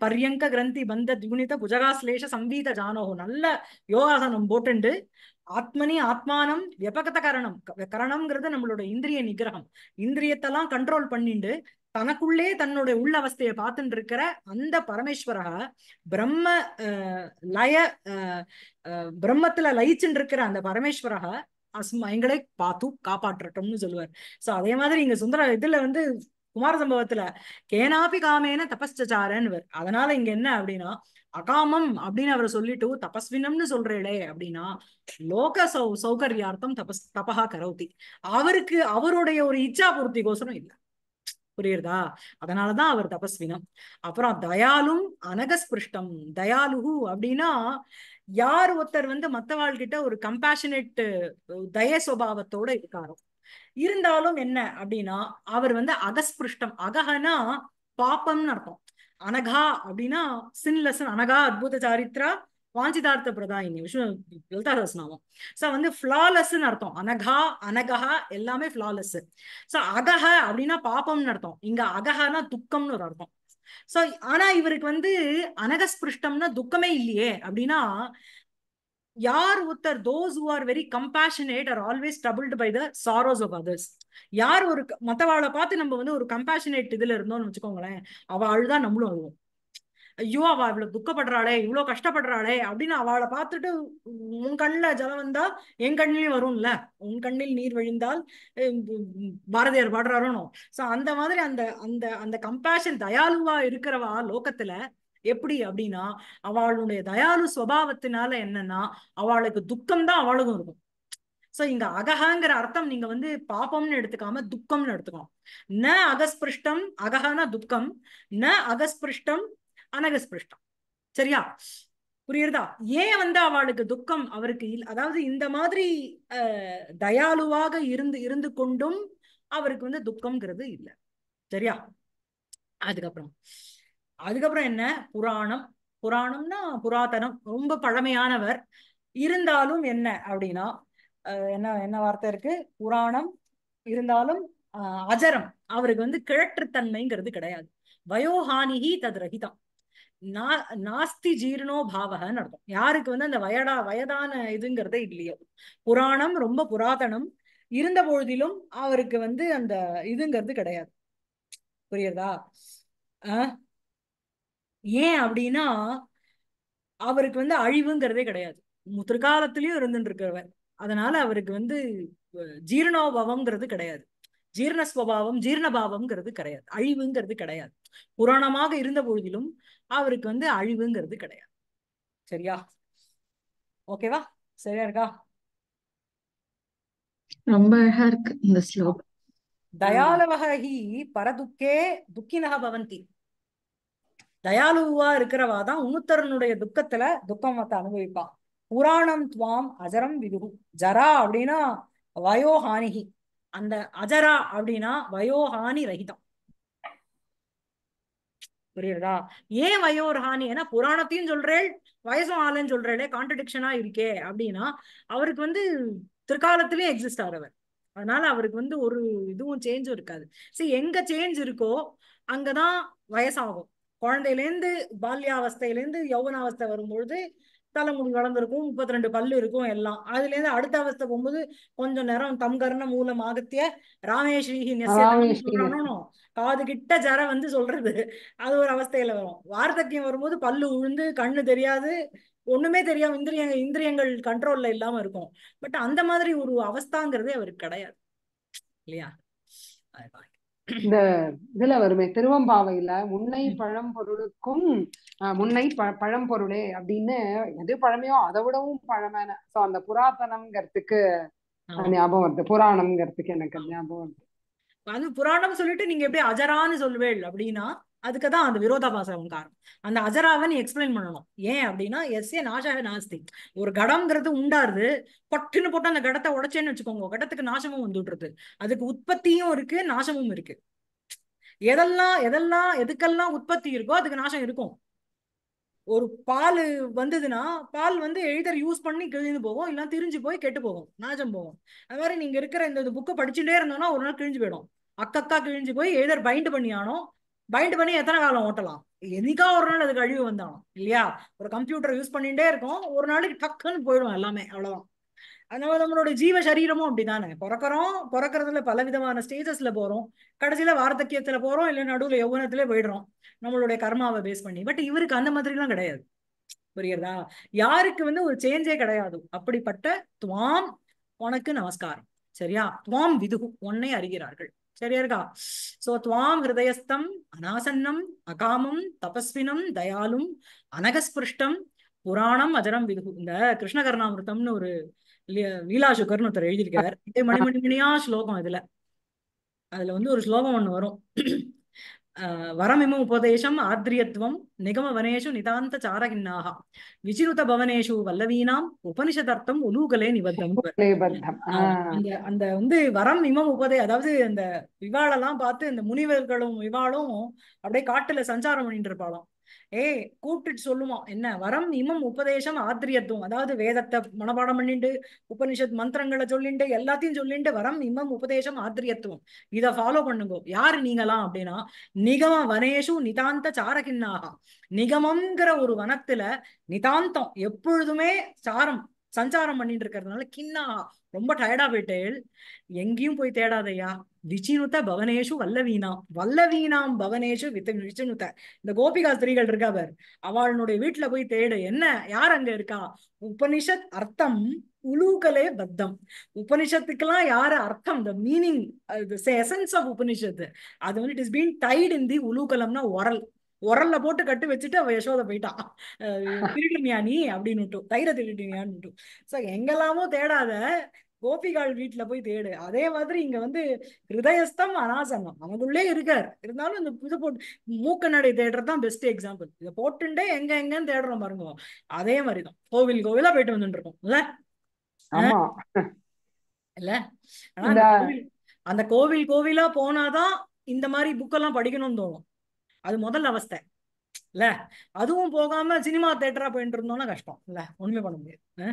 பரியங்க கிரந்தி பந்த துணித புஜகாஸ்லேஷ சம்பீத ஜானோஹோ நல்ல யோகாசனம் போட்டுண்டு ஆத்மனி ஆத்மானம் வெபகத கரணம் கரணம்ங்கிறது நம்மளோட இந்திரிய நிகிரகம் இந்திரியத்தெல்லாம் கண்ட்ரோல் பண்ணிண்டு தனக்குள்ளே தன்னுடைய உள்ள அவஸ்தையை பார்த்துட்டு இருக்கிற அந்த பரமேஸ்வரா பிரம்ம லய பிரம்மத்துல லயிச்சுட்டு இருக்கிற அந்த பரமேஸ்வரா அஸ்ம எங்களை பார்த்து காப்பாற்றட்டும்னு சொல்லுவார் சோ அதே மாதிரி இங்க சுந்தர இதுல வந்து குமார சம்பவத்துல கேனாபி காமேன தபஸ்சாரன்வர் அதனால இங்க என்ன அப்படின்னா அகாமம் அப்படின்னு அவரை சொல்லிட்டு தபஸ்வினம்னு சொல்றேடே அப்படின்னா லோக சௌ சௌகரியார்த்தம் தபஸ் தபா கரௌதி அவருக்கு அவருடைய ஒரு இச்சா பூர்த்திக்கோசரம் இல்லை புரியுறதா அதனாலதான் அவர் தபஸ்வினம் அப்புறம் தயாலும் அனகஸ்பிருஷ்டம் தயாலுகு அப்படின்னா யார் ஒருத்தர் வந்து கிட்ட ஒரு கம்பேஷனேட் தய இருக்காரோ இருந்தாலும் என்ன அப்படின்னா அவர் வந்து அகஸ்பிருஷ்டம் அகஹனா பாப்பம்னு அர்த்தம் அனகா அப்படின்னா சின்லசன் அனகா அத்புத சாரித்ரா வாஞ்சிதார்த்த பிரதாயினி விஷ்ணு லலிதாதாஸ் நாமம் ஸோ வந்து ஃப்ளாலெஸ்ன்னு அர்த்தம் அனகா அனகஹா எல்லாமே ஃப்ளாலெஸ் ஸோ அகஹ அப்படின்னா பாப்பம்னு அர்த்தம் இங்க அகஹனா துக்கம்னு ஒரு அர்த்தம் சோ ஆனா இவருக்கு வந்து அனகஸ்பிருஷ்டம்னா துக்கமே இல்லையே அப்படின்னா யார் ஒருத்தர் those who are very compassionate are always troubled by the sorrows of others யார் ஒரு மற்றவாளை பார்த்து நம்ம வந்து ஒரு கம்பேஷனேட் இதுல இருந்தோம்னு வச்சுக்கோங்களேன் அவள் அழுதா நம்மளும் அழுவோம் ஐயோ அவ இவ்வளவு துக்கப்படுறாளே இவ்வளவு கஷ்டப்படுறாளே அப்படின்னு அவளை பார்த்துட்டு உன் கண்ணில் ஜலம் வந்தா என் கண்ணிலையும் வரும்ல உன் கண்ணில் நீர் வழிந்தால் பாரதியார் பாடுறாரோனும் ஸோ அந்த மாதிரி அந்த அந்த அந்த கம்பேஷன் தயாலுவா இருக்கிறவா லோகத்துல எப்படி அப்படின்னா அவளுடைய தயாலு சுவாவத்தினால என்னன்னா அவளுக்கு துக்கம்தான் அவளுக்கும் இருக்கும் சோ இங்க அகஹாங்கிற அர்த்தம் நீங்க வந்து பாப்பம்னு எடுத்துக்காம துக்கம்னு எடுத்துக்கோம் ந அகஸ்பிருஷ்டம் அகஹானா துக்கம் ந அகஸ்பிருஷ்டம் அனகஸ்பிருஷ்டம் சரியா புரியுறதா ஏன் வந்து அவளுக்கு துக்கம் அவருக்கு அதாவது இந்த மாதிரி தயாலுவாக இருந்து இருந்து கொண்டும் அவருக்கு வந்து துக்கம்ங்கிறது இல்லை சரியா அதுக்கப்புறம் அதுக்கப்புறம் என்ன புராணம் புராணம்னா புராதனம் ரொம்ப பழமையானவர் இருந்தாலும் என்ன அப்படின்னா என்ன என்ன வார்த்தை இருக்கு புராணம் இருந்தாலும் அஜரம் அவருக்கு வந்து கிழற்றுத்தன்மைங்கிறது கிடையாது வயோஹானிகி தது ரகிதம் நா நாஸ்தி ஜீர்ணோ பாவகன்னு அர்த்தம் யாருக்கு வந்து அந்த வயடா வயதான இதுங்கிறதே இல்லையோ புராணம் ரொம்ப புராதனம் இருந்த பொழுதிலும் அவருக்கு வந்து அந்த இதுங்கிறது கிடையாது ஆஹ் ஏன் அப்படின்னா அவருக்கு வந்து அழிவுங்கிறதே கிடையாது முத்திர்காலத்திலயும் இருந்துட்டு இருக்கிறவர் அதனால அவருக்கு வந்து ஜீர்ணோபவம்ங்கிறது கிடையாது ஜீர்ணஸ்வபாவம் ஜீரணபாவம்ங்கிறது கிடையாது அழிவுங்கிறது கிடையாது புராணமாக இருந்த பொழுதிலும் அவருக்கு வந்து அழிவுங்கிறது கிடையாது சரியா ஓகேவா சரியா இருக்கா ரொம்ப அழகா இருக்கு இந்த ஸ்லோகம் தயாலவகி பரதுக்கே துக்கினக பவந்தி தயாலுவா இருக்கிறவா தான் உமுத்தரனுடைய துக்கத்துல மத்த அனுபவிப்பான் புராணம் துவாம் அஜரம் விதுகு ஜரா அப்படின்னா வயோஹானிகி அந்த அஜரா அப்படின்னா வயோஹானி ரஹிதம் புரியுறதா ஏன் ஹானி ஏன்னா புராணத்தையும் சொல்றேள் வயசும் ஆளுன்னு சொல்றேளே கான்ட்ரடிக்ஷனா இருக்கே அப்படின்னா அவருக்கு வந்து திருக்காலத்திலயும் எக்ஸிஸ்ட் ஆறவர் அதனால அவருக்கு வந்து ஒரு இதுவும் சேஞ்சும் இருக்காது சரி எங்க சேஞ்ச் இருக்கோ அங்கதான் வயசாகும் குழந்தையிலேருந்து பால்யாவஸ்தையிலேருந்து யௌவனாவஸ்தை வரும்பொழுது தலைமுடி வளர்ந்துருக்கும் முப்பத்தி ரெண்டு பல்லு இருக்கும் எல்லாம் அதுலேருந்து அடுத்த அவஸ்தை போகும்போது கொஞ்ச நேரம் தம் மூலம் ஆகத்திய ராமேஸ்ரீஹி நெசணும் காது கிட்ட ஜர வந்து சொல்றது அது ஒரு அவஸ்தையில வரும் வார்த்தக்கியம் வரும்போது பல்லு உழுந்து கண்ணு தெரியாது ஒண்ணுமே தெரியாம இந்திரிய இந்திரியங்கள் கண்ட்ரோல்ல இல்லாம இருக்கும் பட் அந்த மாதிரி ஒரு அவஸ்தாங்கிறது அவருக்கு கிடையாது இல்லையா இந்த இதுல வருமே திருவம்பாவையில முன்னை பழம்பொருளுக்கும் முன்னை ப பழம்பொருளே அப்படின்னு எது பழமையோ அதை விடவும் பழமையான சோ அந்த புராதனம்ங்கிறதுக்கு ஞாபகம் வருது புராணம்ங்கிறதுக்கு எனக்கு ஞாபகம் வருது அது புராணம் சொல்லிட்டு நீங்க எப்படி அஜரான்னு சொல்லுவேள் அப்படின்னா அதுக்குதான் அந்த அந்த விரோதாபாசம் காரணம் அந்த அஜராவை நீ எக்ஸ்பிளைன் பண்ணணும் ஏன் அப்படின்னா எஸ் ஏ நாசாக நாஸ்தி ஒரு கடம்ங்கிறது உண்டாருது பொட்டுன்னு போட்டு அந்த கடத்தை உடைச்சேன்னு வச்சுக்கோங்க கடத்துக்கு நாசமும் வந்துடுறது அதுக்கு உற்பத்தியும் இருக்கு நாசமும் இருக்கு எதெல்லாம் எதெல்லாம் எதுக்கெல்லாம் உற்பத்தி இருக்கோ அதுக்கு நாசம் இருக்கும் ஒரு பால் வந்ததுன்னா பால் வந்து எழுதர் யூஸ் பண்ணி கிழிந்து போகும் இல்லைன்னா திரிஞ்சு போய் கெட்டு போகும் நாஜம் போகும் அது மாதிரி நீங்கள் இருக்கிற இந்த புக்கை படிச்சுட்டே இருந்தோம்னா ஒரு நாள் கிழிஞ்சு போயிடும் அக்கக்கா கிழிஞ்சு போய் எழுதர் பைண்ட் பண்ணி ஆனோம் பைண்ட் பண்ணி எத்தனை காலம் ஓட்டலாம் எதுக்கா ஒரு நாள் அதுக்கு அழிவு வந்தாலும் இல்லையா ஒரு கம்ப்யூட்டர் யூஸ் பண்ணிகிட்டே இருக்கும் ஒரு நாளைக்கு டக்குன்னு போயிடும் எல்லாமே அவ்வளோதான் அதனால நம்மளோட ஜீவ சரீரமும் அப்படிதானே பிறக்கிறோம் பிறக்கிறதுல பல விதமான ஸ்டேஜஸ்ல போறோம் கடைசியில வார்த்தக்கியத்துல போறோம் இல்ல நடுவுல யௌவனத்துல போயிடுறோம் நம்மளுடைய கர்மாவை பேஸ் பண்ணி பட் இவருக்கு அந்த மாதிரிலாம் கிடையாது புரியுறதா யாருக்கு வந்து ஒரு சேஞ்சே கிடையாது அப்படிப்பட்ட துவாம் உனக்கு நமஸ்காரம் சரியா துவாம் விதுகு உன்னை அறிகிறார்கள் சரியா இருக்கா சோ துவாம் ஹிருதயஸ்தம் அனாசன்னம் அகாமம் தபஸ்வினம் தயாலும் அனகஸ்பிருஷ்டம் புராணம் அஜரம் விதுகு இந்த கிருஷ்ணகர்ணாமிருத்தம்னு ஒரு லீலா சுகர்னு ஒருத்தர் எழுதியிருக்கார் இதே மணி மணி மணியா ஸ்லோகம் இதுல அதுல வந்து ஒரு ஸ்லோகம் ஒண்ணு வரும் வரமிம உபதேசம் ஆத்ரியத்துவம் நிகம வனேஷு நிதாந்த சாரகிண்ணாக விசிருத்த பவனேஷு வல்லவீனாம் உபனிஷதர்த்தம் உலூகலே நிபந்தம் அந்த அந்த வந்து வரம் இமம் உபதே அதாவது அந்த விவாழெல்லாம் பார்த்து இந்த முனிவர்களும் விவாளும் அப்படியே காட்டுல சஞ்சாரம் பண்ணிட்டு இருப்பாளாம் ஏய் கூப்பிட்டு சொல்லுவான் என்ன வரம் இமம் உபதேசம் ஆத்திரியத்துவம் அதாவது வேதத்தை மனப்பாடம் பண்ணிட்டு உபனிஷத் மந்திரங்களை சொல்லிட்டு எல்லாத்தையும் சொல்லிட்டு வரம் இமம் உபதேசம் ஆத்திரியத்துவம் இதை ஃபாலோ பண்ணுங்க யார் நீங்களாம் அப்படின்னா நிகம வனேஷு நிதாந்த சாரகின்னாகா நிகமம்ங்கிற ஒரு வனத்துல நிதாந்தம் எப்பொழுதுமே சாரம் சஞ்சாரம் பண்ணிட்டு இருக்கிறதுனால கிண்ணா ரொம்ப டயர்டா போயிட்டேள் எங்கேயும் போய் தேடாதையா விஜினுத்த பவனேஷு வல்லவீனாம் வல்லவீனாம் பவனேஷு வித் விஜினுத்த இந்த கோபிகா ஸ்திரீகள் இருக்கா பார் அவளுடைய வீட்டுல போய் தேடு என்ன யார் அங்க இருக்கா உபனிஷத் அர்த்தம் உலூகலே பத்தம் உபனிஷத்துக்கெல்லாம் யாரு அர்த்தம் the meaning essence of Upanishad அது வந்து it is been tied in the உலூகலம்னா ஒரல் உரல்ல போட்டு கட்டு வச்சுட்டு அவ யசோத போயிட்டான் திருடினியா நீ அப்படின்னு தைர திருடினியான்னு சோ எங்கெல்லாமோ தேடாத கோபிகால் வீட்டுல போய் தேடு அதே மாதிரி இங்க வந்து ஹிருதயஸ்தம் அனாசனம் அவங்களுள்ளே இருக்காரு இருந்தாலும் இந்த இது போட்டு மூக்க நடை தான் பெஸ்ட் எக்ஸாம்பிள் இதை போட்டுண்டே எங்க எங்கன்னு தேடுறோம் பாருங்க அதே மாதிரிதான் கோவில் கோவிலா போயிட்டு வந்துட்டு இருக்கோம் இல்ல இல்ல ஆனா அந்த கோவில் கோவில் கோவிலா போனாதான் இந்த மாதிரி புக்கெல்லாம் படிக்கணும்னு தோணும் அது முதல் அவஸ்தை இல்ல அதுவும் போகாம சினிமா தேட்டரா போயிட்டு இருந்தோம்னா கஷ்டம் இல்ல ஒண்ணுமே பண்ண முடியாது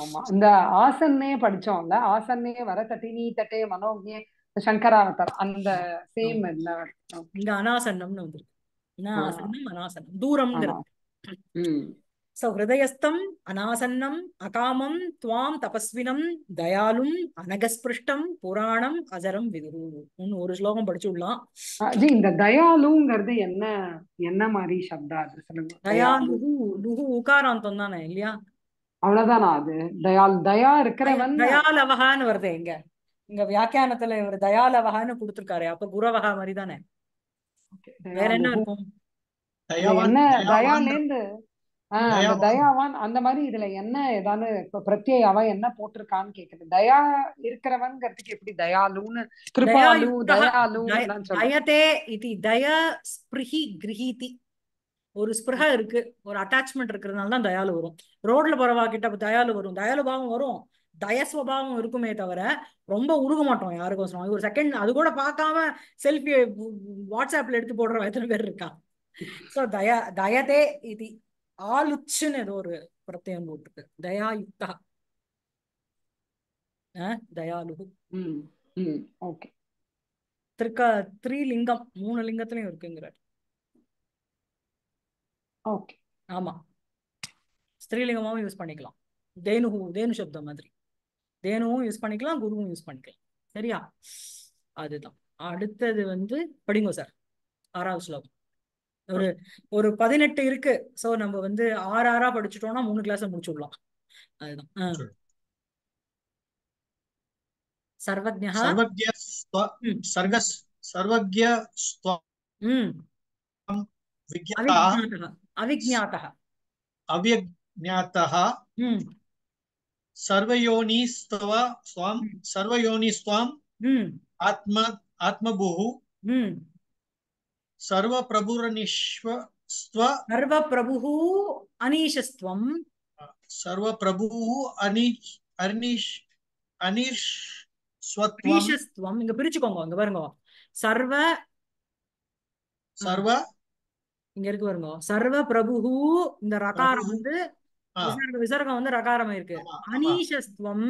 ஆமா இந்த ஆசன்னே படிச்சோம்ல ஆசன்னே வர தட்டி நீ தட்டே மனோஜ்யே சங்கராவதார் அந்த சேம் இந்த அனாசன்னம்னு வந்துருக்கு அனாசனம் அனாசனம் தூரம்ங்கிறது சஹிருதயஸ்தம் அனாசன்னம் அகாமம் துவாம் தபஸ்வினம் தயாலும் அனகஸ்பிருஷ்டம் புராணம் அஜரம் விதுரு ஒரு ஸ்லோகம் படிச்சுடலாம் விடலாம் இந்த தயாலுங்கிறது என்ன என்ன மாதிரி சப்தா அது தயாலு லுகு உகாராந்தம் தானே இல்லையா அவ்வளவுதானா அது தயால் தயா இருக்கிறவன் தயாலவகான்னு வருது எங்க இங்க வியாக்கியானத்துல இவர் தயாலவகான்னு கொடுத்திருக்காரு அப்ப குரவகா மாதிரி தானே வேற என்ன இருக்கும் என்ன தயாலேந்து ஆஹ் தயாவான் அந்த மாதிரி இதுல என்ன ஏதாவது அவன் என்ன போட்டிருக்கான்னு கேக்குது தயா இருக்கிறவன்கிறதுக்கு எப்படி தயாலுன்னு கிருபாலு தயாலு தயதே இது தய ஸ்பிருஹி கிரகிதி ஒரு ஸ்பிருகா இருக்கு ஒரு அட்டாச்மெண்ட் இருக்கிறதுனால தான் தயாலு வரும் ரோட்ல போறவா கிட்ட தயாலு வரும் தயாலுபாவம் வரும் தயஸ்வபாவம் இருக்குமே தவிர ரொம்ப உருக மாட்டோம் யாருக்கும் ஒரு செகண்ட் அது கூட பார்க்காம செல்ஃபி வாட்ஸ்அப்ல எடுத்து போடுற எத்தனை பேர் இருக்கா ஸோ <laughs> தயா தயதே இது ஆளுச்சுன்னு ஏதோ ஒரு பிரத்யம் போட்டிருக்கு தயாயுக்தா தயாலுகு ஓகே திருக்கா த்ரீலிங்கம் மூணு லிங்கத்திலையும் இருக்குங்கிறார் ஓகே ஆமா ஸ்திரீலிங்கமாவும் யூஸ் பண்ணிக்கலாம் தேனு தேனு சப்தம் மாதிரி தேனுவும் யூஸ் பண்ணிக்கலாம் குருவும் யூஸ் பண்ணிக்கலாம் சரியா அதுதான் அடுத்தது வந்து படிங்க சார் ஆறாவது ஸ்லோகம் ஒரு ஒரு பதினெட்டு இருக்கு சோ நம்ம வந்து ஆறு ஆறா படிச்சுட்டோம்னா மூணு கிளாஸ் முடிச்சு விடலாம் அதுதான் சர்வஜ்யா சர்வஜ்ய సర్వ ప్రభురనిశ్వ స్వ సర్వ ప్రభుః అనీశస్త్వం సర్వ ప్రభుః అని అర్నిష్ అనీష్ స్వత్వం అనీశస్త్వం இங்க பிரிச்சுக்கோங்க இங்க பாருங்க சர்வ சர்வ இங்க இருக்கு பாருங்க சர்வ பிரபு இந்த ரகாரம் வந்து விசர்க விசர்கம் வந்து ரகாரம் இருக்கு அனீஷஸ்துவம்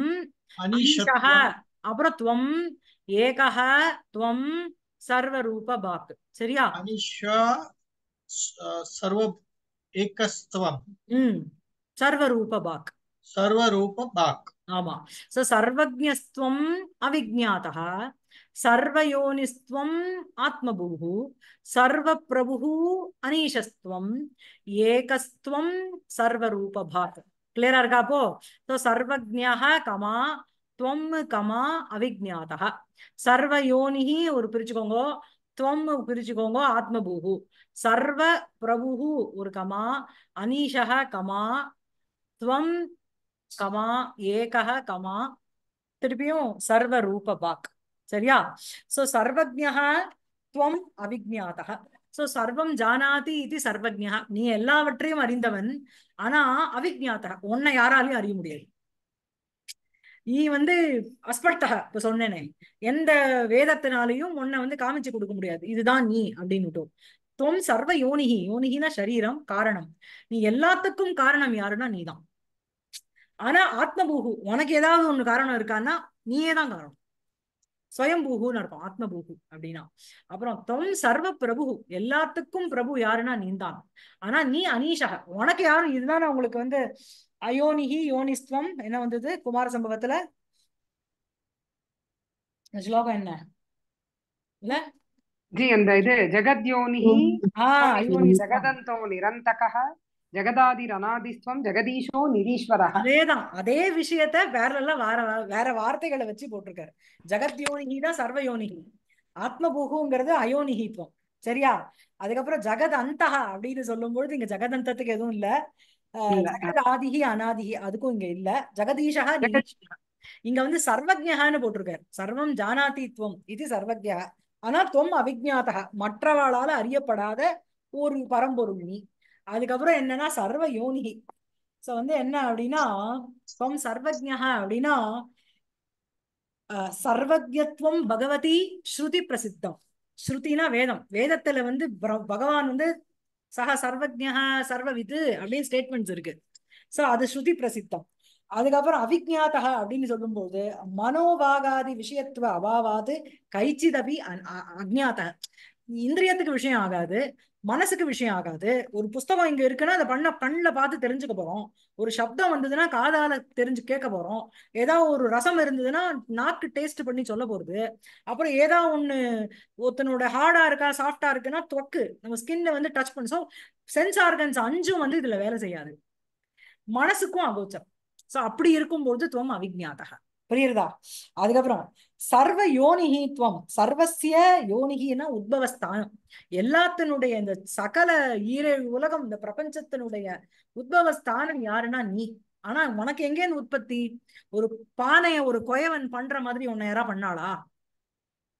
அனீஷக அப்புறம் துவம் ஏகஹ துவம் சர்வ ரூப பாக் சரியா सर्व சர்வ ஏகஸ்தவம் ம் சர்வ ரூப பாக் சர்வ ரூப பாக் ஆமா சோ சர்வஜஸ்துவம் அவிஜாதः सर्वयोनिस्त्वम् आत्मभूः सर्वप्रभुः अनीशस्त्वम् एकस्त्वम् सर्वरूपभाक् क्लियर् अर्गापो तो सर्वज्ञः कमा துவம் கமா அவிஜாதா சர்வ யோனிகி ஒரு பிரிச்சுக்கோங்க துவம் பிரிச்சுக்கோங்க ஆத்மபூஹு சர்வ பிரபுஹு ஒரு கமா அனீஷக கமா துவம் கமா ஏகக கமா திருப்பியும் சர்வ ரூப பாக் சரியா சோ சர்வஜக துவம் அவிஜாதக சோ சர்வம் ஜானாதி இது சர்வஜா நீ எல்லாவற்றையும் அறிந்தவன் ஆனா அவிக்ஞாத உன்னை யாராலையும் அறிய முடியாது நீ வந்து அஸ்பர்த்தகா இப்ப சொன்னேனே எந்த வேதத்தினாலையும் உன்னை வந்து காமிச்சு கொடுக்க முடியாது இதுதான் நீ அப்படின்னுட்டோம் தொம் சர்வ யோனிகி யோனிகினா சரீரம் காரணம் நீ எல்லாத்துக்கும் காரணம் யாருன்னா நீ ஆனா ஆத்மபூகு உனக்கு ஏதாவது ஒண்ணு காரணம் இருக்கான்னா நீயேதான் காரணம் சுயம்பூகுன்னு இருக்கும் ஆத்மபூகு அப்படின்னா அப்புறம் தொம் சர்வ பிரபு எல்லாத்துக்கும் பிரபு யாருன்னா நீ ஆனா நீ அனீஷக உனக்கு யாரும் இதுதான் உங்களுக்கு வந்து அயோனிஹி யோனிஸ்துவம் என்ன வந்தது குமார சம்பவத்துல ஸ்லோகம் என்ன ஜி அந்த இது ஜெகத்யோனிஹி ஜெகதந்தோ நிரந்தகஹ ஜெகதாதி ரணாதிஸ்வம் ஜெகதீஷோ நிரீஸ்வர அதேதான் அதே விஷயத்த வேற எல்லாம் வேற வேற வார்த்தைகளை வச்சு போட்டிருக்காரு ஜெகத்யோனிஹி தான் சர்வயோனிஹி ஆத்மபூகுங்கிறது அயோனிஹி இப்போ சரியா அதுக்கப்புறம் ஜெகத் அந்தகா அப்படின்னு சொல்லும் பொழுது இங்க ஜெகதந்தத்துக்கு எதுவும் இல்லை ஜகதாதிகி அனாதிகி அதுக்கும் இங்க இல்ல ஜெகதீஷா இங்க வந்து சர்வஜகான்னு போட்டிருக்காரு சர்வம் ஜானாதித்வம் இது சர்வஜா ஆனா தொம் அவிஜாதா மற்றவாளால அறியப்படாத ஒரு பரம்பொருள் நீ அதுக்கப்புறம் என்னன்னா சர்வ யோனிகி சோ வந்து என்ன அப்படின்னா தொம் சர்வஜா அப்படின்னா சர்வஜத்துவம் பகவதி ஸ்ருதி பிரசித்தம் ஸ்ருதினா வேதம் வேதத்துல வந்து பகவான் வந்து சஹ சர்வஜா சர்வவித் அப்படின்னு ஸ்டேட்மெண்ட்ஸ் இருக்கு ஸோ அது ஸ்ருதி பிரசித்தம் அதுக்கப்புறம் அவிஜாத்தக அப்படின்னு சொல்லும்போது மனோவாகாதி விஷயத்துவ அபாவாது கைச்சிதபி அஜாத்தக இந்திரியத்துக்கு விஷயம் ஆகாது மனசுக்கு விஷயம் ஆகாது ஒரு புஸ்தகம் இங்க இருக்குன்னா அதை பண்ண கண்ணில் பார்த்து தெரிஞ்சுக்க போறோம் ஒரு சப்தம் வந்ததுன்னா காதால தெரிஞ்சு கேட்க போறோம் ஏதாவது ஒரு ரசம் இருந்ததுன்னா நாக்கு டேஸ்ட் பண்ணி சொல்ல போறது அப்புறம் ஏதாவது ஒண்ணு ஒருத்தனோட ஹார்டா இருக்கா சாஃப்டா இருக்குன்னா தொக்கு நம்ம ஸ்கின்ல வந்து டச் பண்ணி சென்ஸ் ஆர்கன்ஸ் அஞ்சும் வந்து இதுல வேலை செய்யாது மனசுக்கும் அகோச்சம் ஸோ அப்படி இருக்கும்போது துவம் அவிஜாதக புரியுறதா அதுக்கப்புறம் சர்வ யோனிகித்வம் சர்வசிய யோனிகினா உத்பவஸ்தானம் எல்லாத்தினுடைய இந்த சகல ஈரேழு உலகம் இந்த பிரபஞ்சத்தினுடைய உத்பவஸ்தானம் யாருன்னா நீ ஆனா உனக்கு எங்கே உற்பத்தி ஒரு பானைய ஒரு கொயவன் பண்ற மாதிரி உன்னை யாரா பண்ணாளா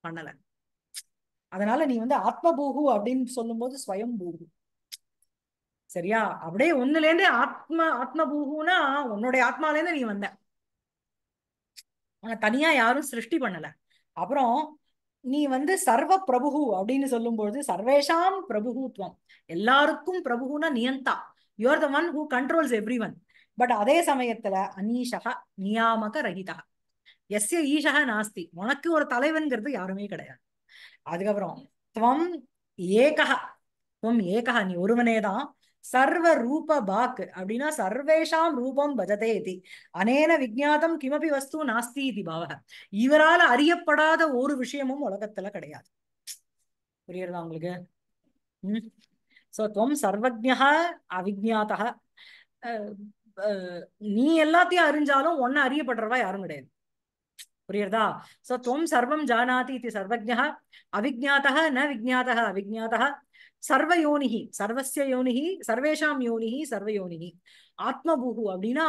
பண்ணல அதனால நீ வந்து ஆத்மபூகு அப்படின்னு சொல்லும் போது ஸ்வயம் பூகு சரியா அப்படியே ஒண்ணுல இருந்து ஆத்ம ஆத்மபூகுனா உன்னுடைய ஆத்மால இருந்து நீ வந்த உன்னை தனியா யாரும் சிருஷ்டி பண்ணல அப்புறம் நீ வந்து சர்வ பிரபுகு அப்படின்னு சொல்லும்போது சர்வேஷாம் பிரபுகுத்வம் எல்லாருக்கும் பிரபுனா நியந்தா your the one who controls everyone but அதே சமயத்துல அனீஷக நியாமக ரஹிதா எஸ்ய ஈஷக நாஸ்தி உனக்கு ஒரு தலைவன்கிறது யாருமே கிடையாது அதுக்கப்புறம் துவம் ஏகா துவம் ஏகா நீ ஒருவனே தான் சர்வ ரூப பாக் அப்படின்னா சர்வேஷாம் ரூபம் பஜதே இது அனேன விஜாதம் கிமபி வஸ்து நாஸ்தி இது பாவக இவரால் அறியப்படாத ஒரு விஷயமும் உலகத்துல கிடையாது புரியுறதா உங்களுக்கு உம் சோ துவம் சர்வஜா அவிஜாதா நீ எல்லாத்தையும் அறிஞ்சாலும் ஒன்னு அறியப்படுறவா யாரும் கிடையாது புரியுறதா சோ துவம் சர்வம் ஜானாதி இது சர்வஜா அவிஜாத்தக ந விஜாத்தக அவிஜாத்தக யோனிகி சர்வசிய யோனிகி சர்வேஷாம் யோனிகி யோனிகி ஆத்மபூகு அப்படின்னா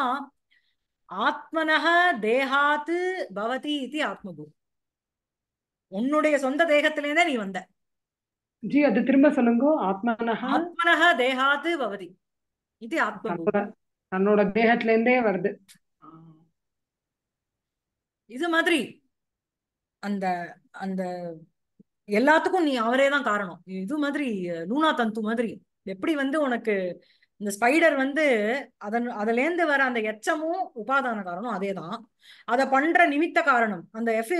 ஆத்மனக தேகாத்து பவதி இது ஆத்மபூ உன்னுடைய சொந்த தேகத்திலேயே நீ வந்த ஜி அது திரும்ப சொல்லுங்க ஆத்மனக ஆத்மனக தேகாத்து பவதி இது ஆத்மபூ தன்னோட தேகத்துல இருந்தே வருது இது மாதிரி அந்த அந்த எல்லாத்துக்கும் நீ அவரே தான் காரணம் இது மாதிரி லூனா தந்து மாதிரி எப்படி வந்து உனக்கு இந்த ஸ்பைடர் வந்து அதன் அதுலேருந்து வர அந்த எச்சமும் உபாதான காரணம் அதே தான் அதை பண்ற நிமித்த காரணம் அந்த எஃபி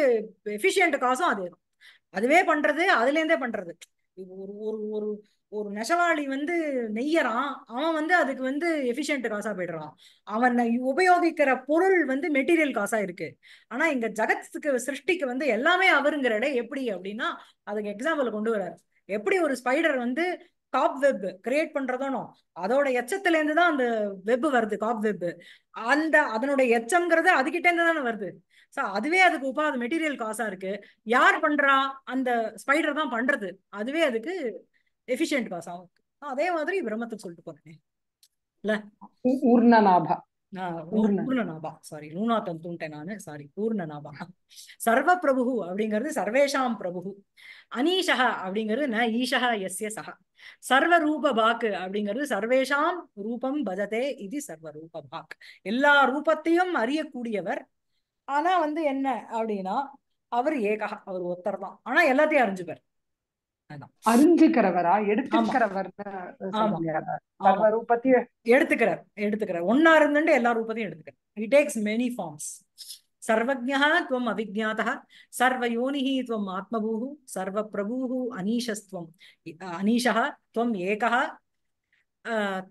எஃபிஷியன்ட் காசும் அதே தான் அதுவே பண்றது அதுலேருந்தே பண்றது ஒரு ஒரு ஒரு ஒரு நெசவாளி வந்து நெய்யறான் அவன் வந்து அதுக்கு வந்து எஃபிஷியன்ட் காசா போயிடுறான் அவன் உபயோகிக்கிற பொருள் வந்து மெட்டீரியல் காசா இருக்கு ஆனா இங்க ஜகத்துக்கு சிருஷ்டிக்கு வந்து எல்லாமே அவருங்கிற இடம் எப்படி அப்படின்னா அதுக்கு எக்ஸாம்பிள் கொண்டு வர்றாரு எப்படி ஒரு ஸ்பைடர் வந்து காப் வெப் கிரியேட் பண்றதோனோ அதோட எச்சத்துல இருந்து தான் அந்த வெப் வருது காப் வெப் அந்த அதனுடைய எச்சம்ங்கிறது அதுகிட்ட இருந்து தானே வருது சோ அதுவே அதுக்கு உபா அது மெட்டீரியல் காசா இருக்கு யார் பண்றா அந்த ஸ்பைடர் தான் பண்றது அதுவே அதுக்கு எஃபிஷியன்ட் பாஸ் ஆகும் அதே மாதிரி பிரம்மத்துக்கு சொல்லிட்டு போறேன் பூர்ணநாபா சாரி லூனா தந்துட்டேன் நானு சாரி பூர்ணநாபா சர்வ பிரபு அப்படிங்கிறது சர்வேஷாம் பிரபு அனீஷா அப்படிங்கிறது ந ஈஷா எஸ்ய சர்வ சர்வரூப பாக் அப்படிங்கிறது சர்வேஷாம் ரூபம் பஜதே இது சர்வரூப பாக் எல்லா ரூபத்தையும் அறியக்கூடியவர் ஆனா வந்து என்ன அப்படின்னா அவர் ஏகா அவர் ஒத்தர் தான் ஆனா எல்லாத்தையும் அறிஞ்சுப்பார் அறிஞ்சுக்கிறவரா எடுத்துக்கிறவர் எடுத்துக்கிறார் எடுத்துக்கிறார் ஒன்னா இருந்துட்டு எல்லா ரூபத்தையும் எடுத்துக்கிறார் ஹி டேக்ஸ் மெனி ஃபார்ம்ஸ் சர்வஜா துவம் அவிஜாத்தா சர்வயோனிஹி துவம் ஆத்மபூஹு சர்வ பிரபூஹு அனீஷஸ்துவம் அனீஷா துவம் ஏகா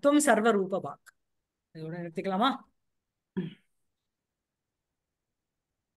துவம் இதோட நிறுத்திக்கலாமா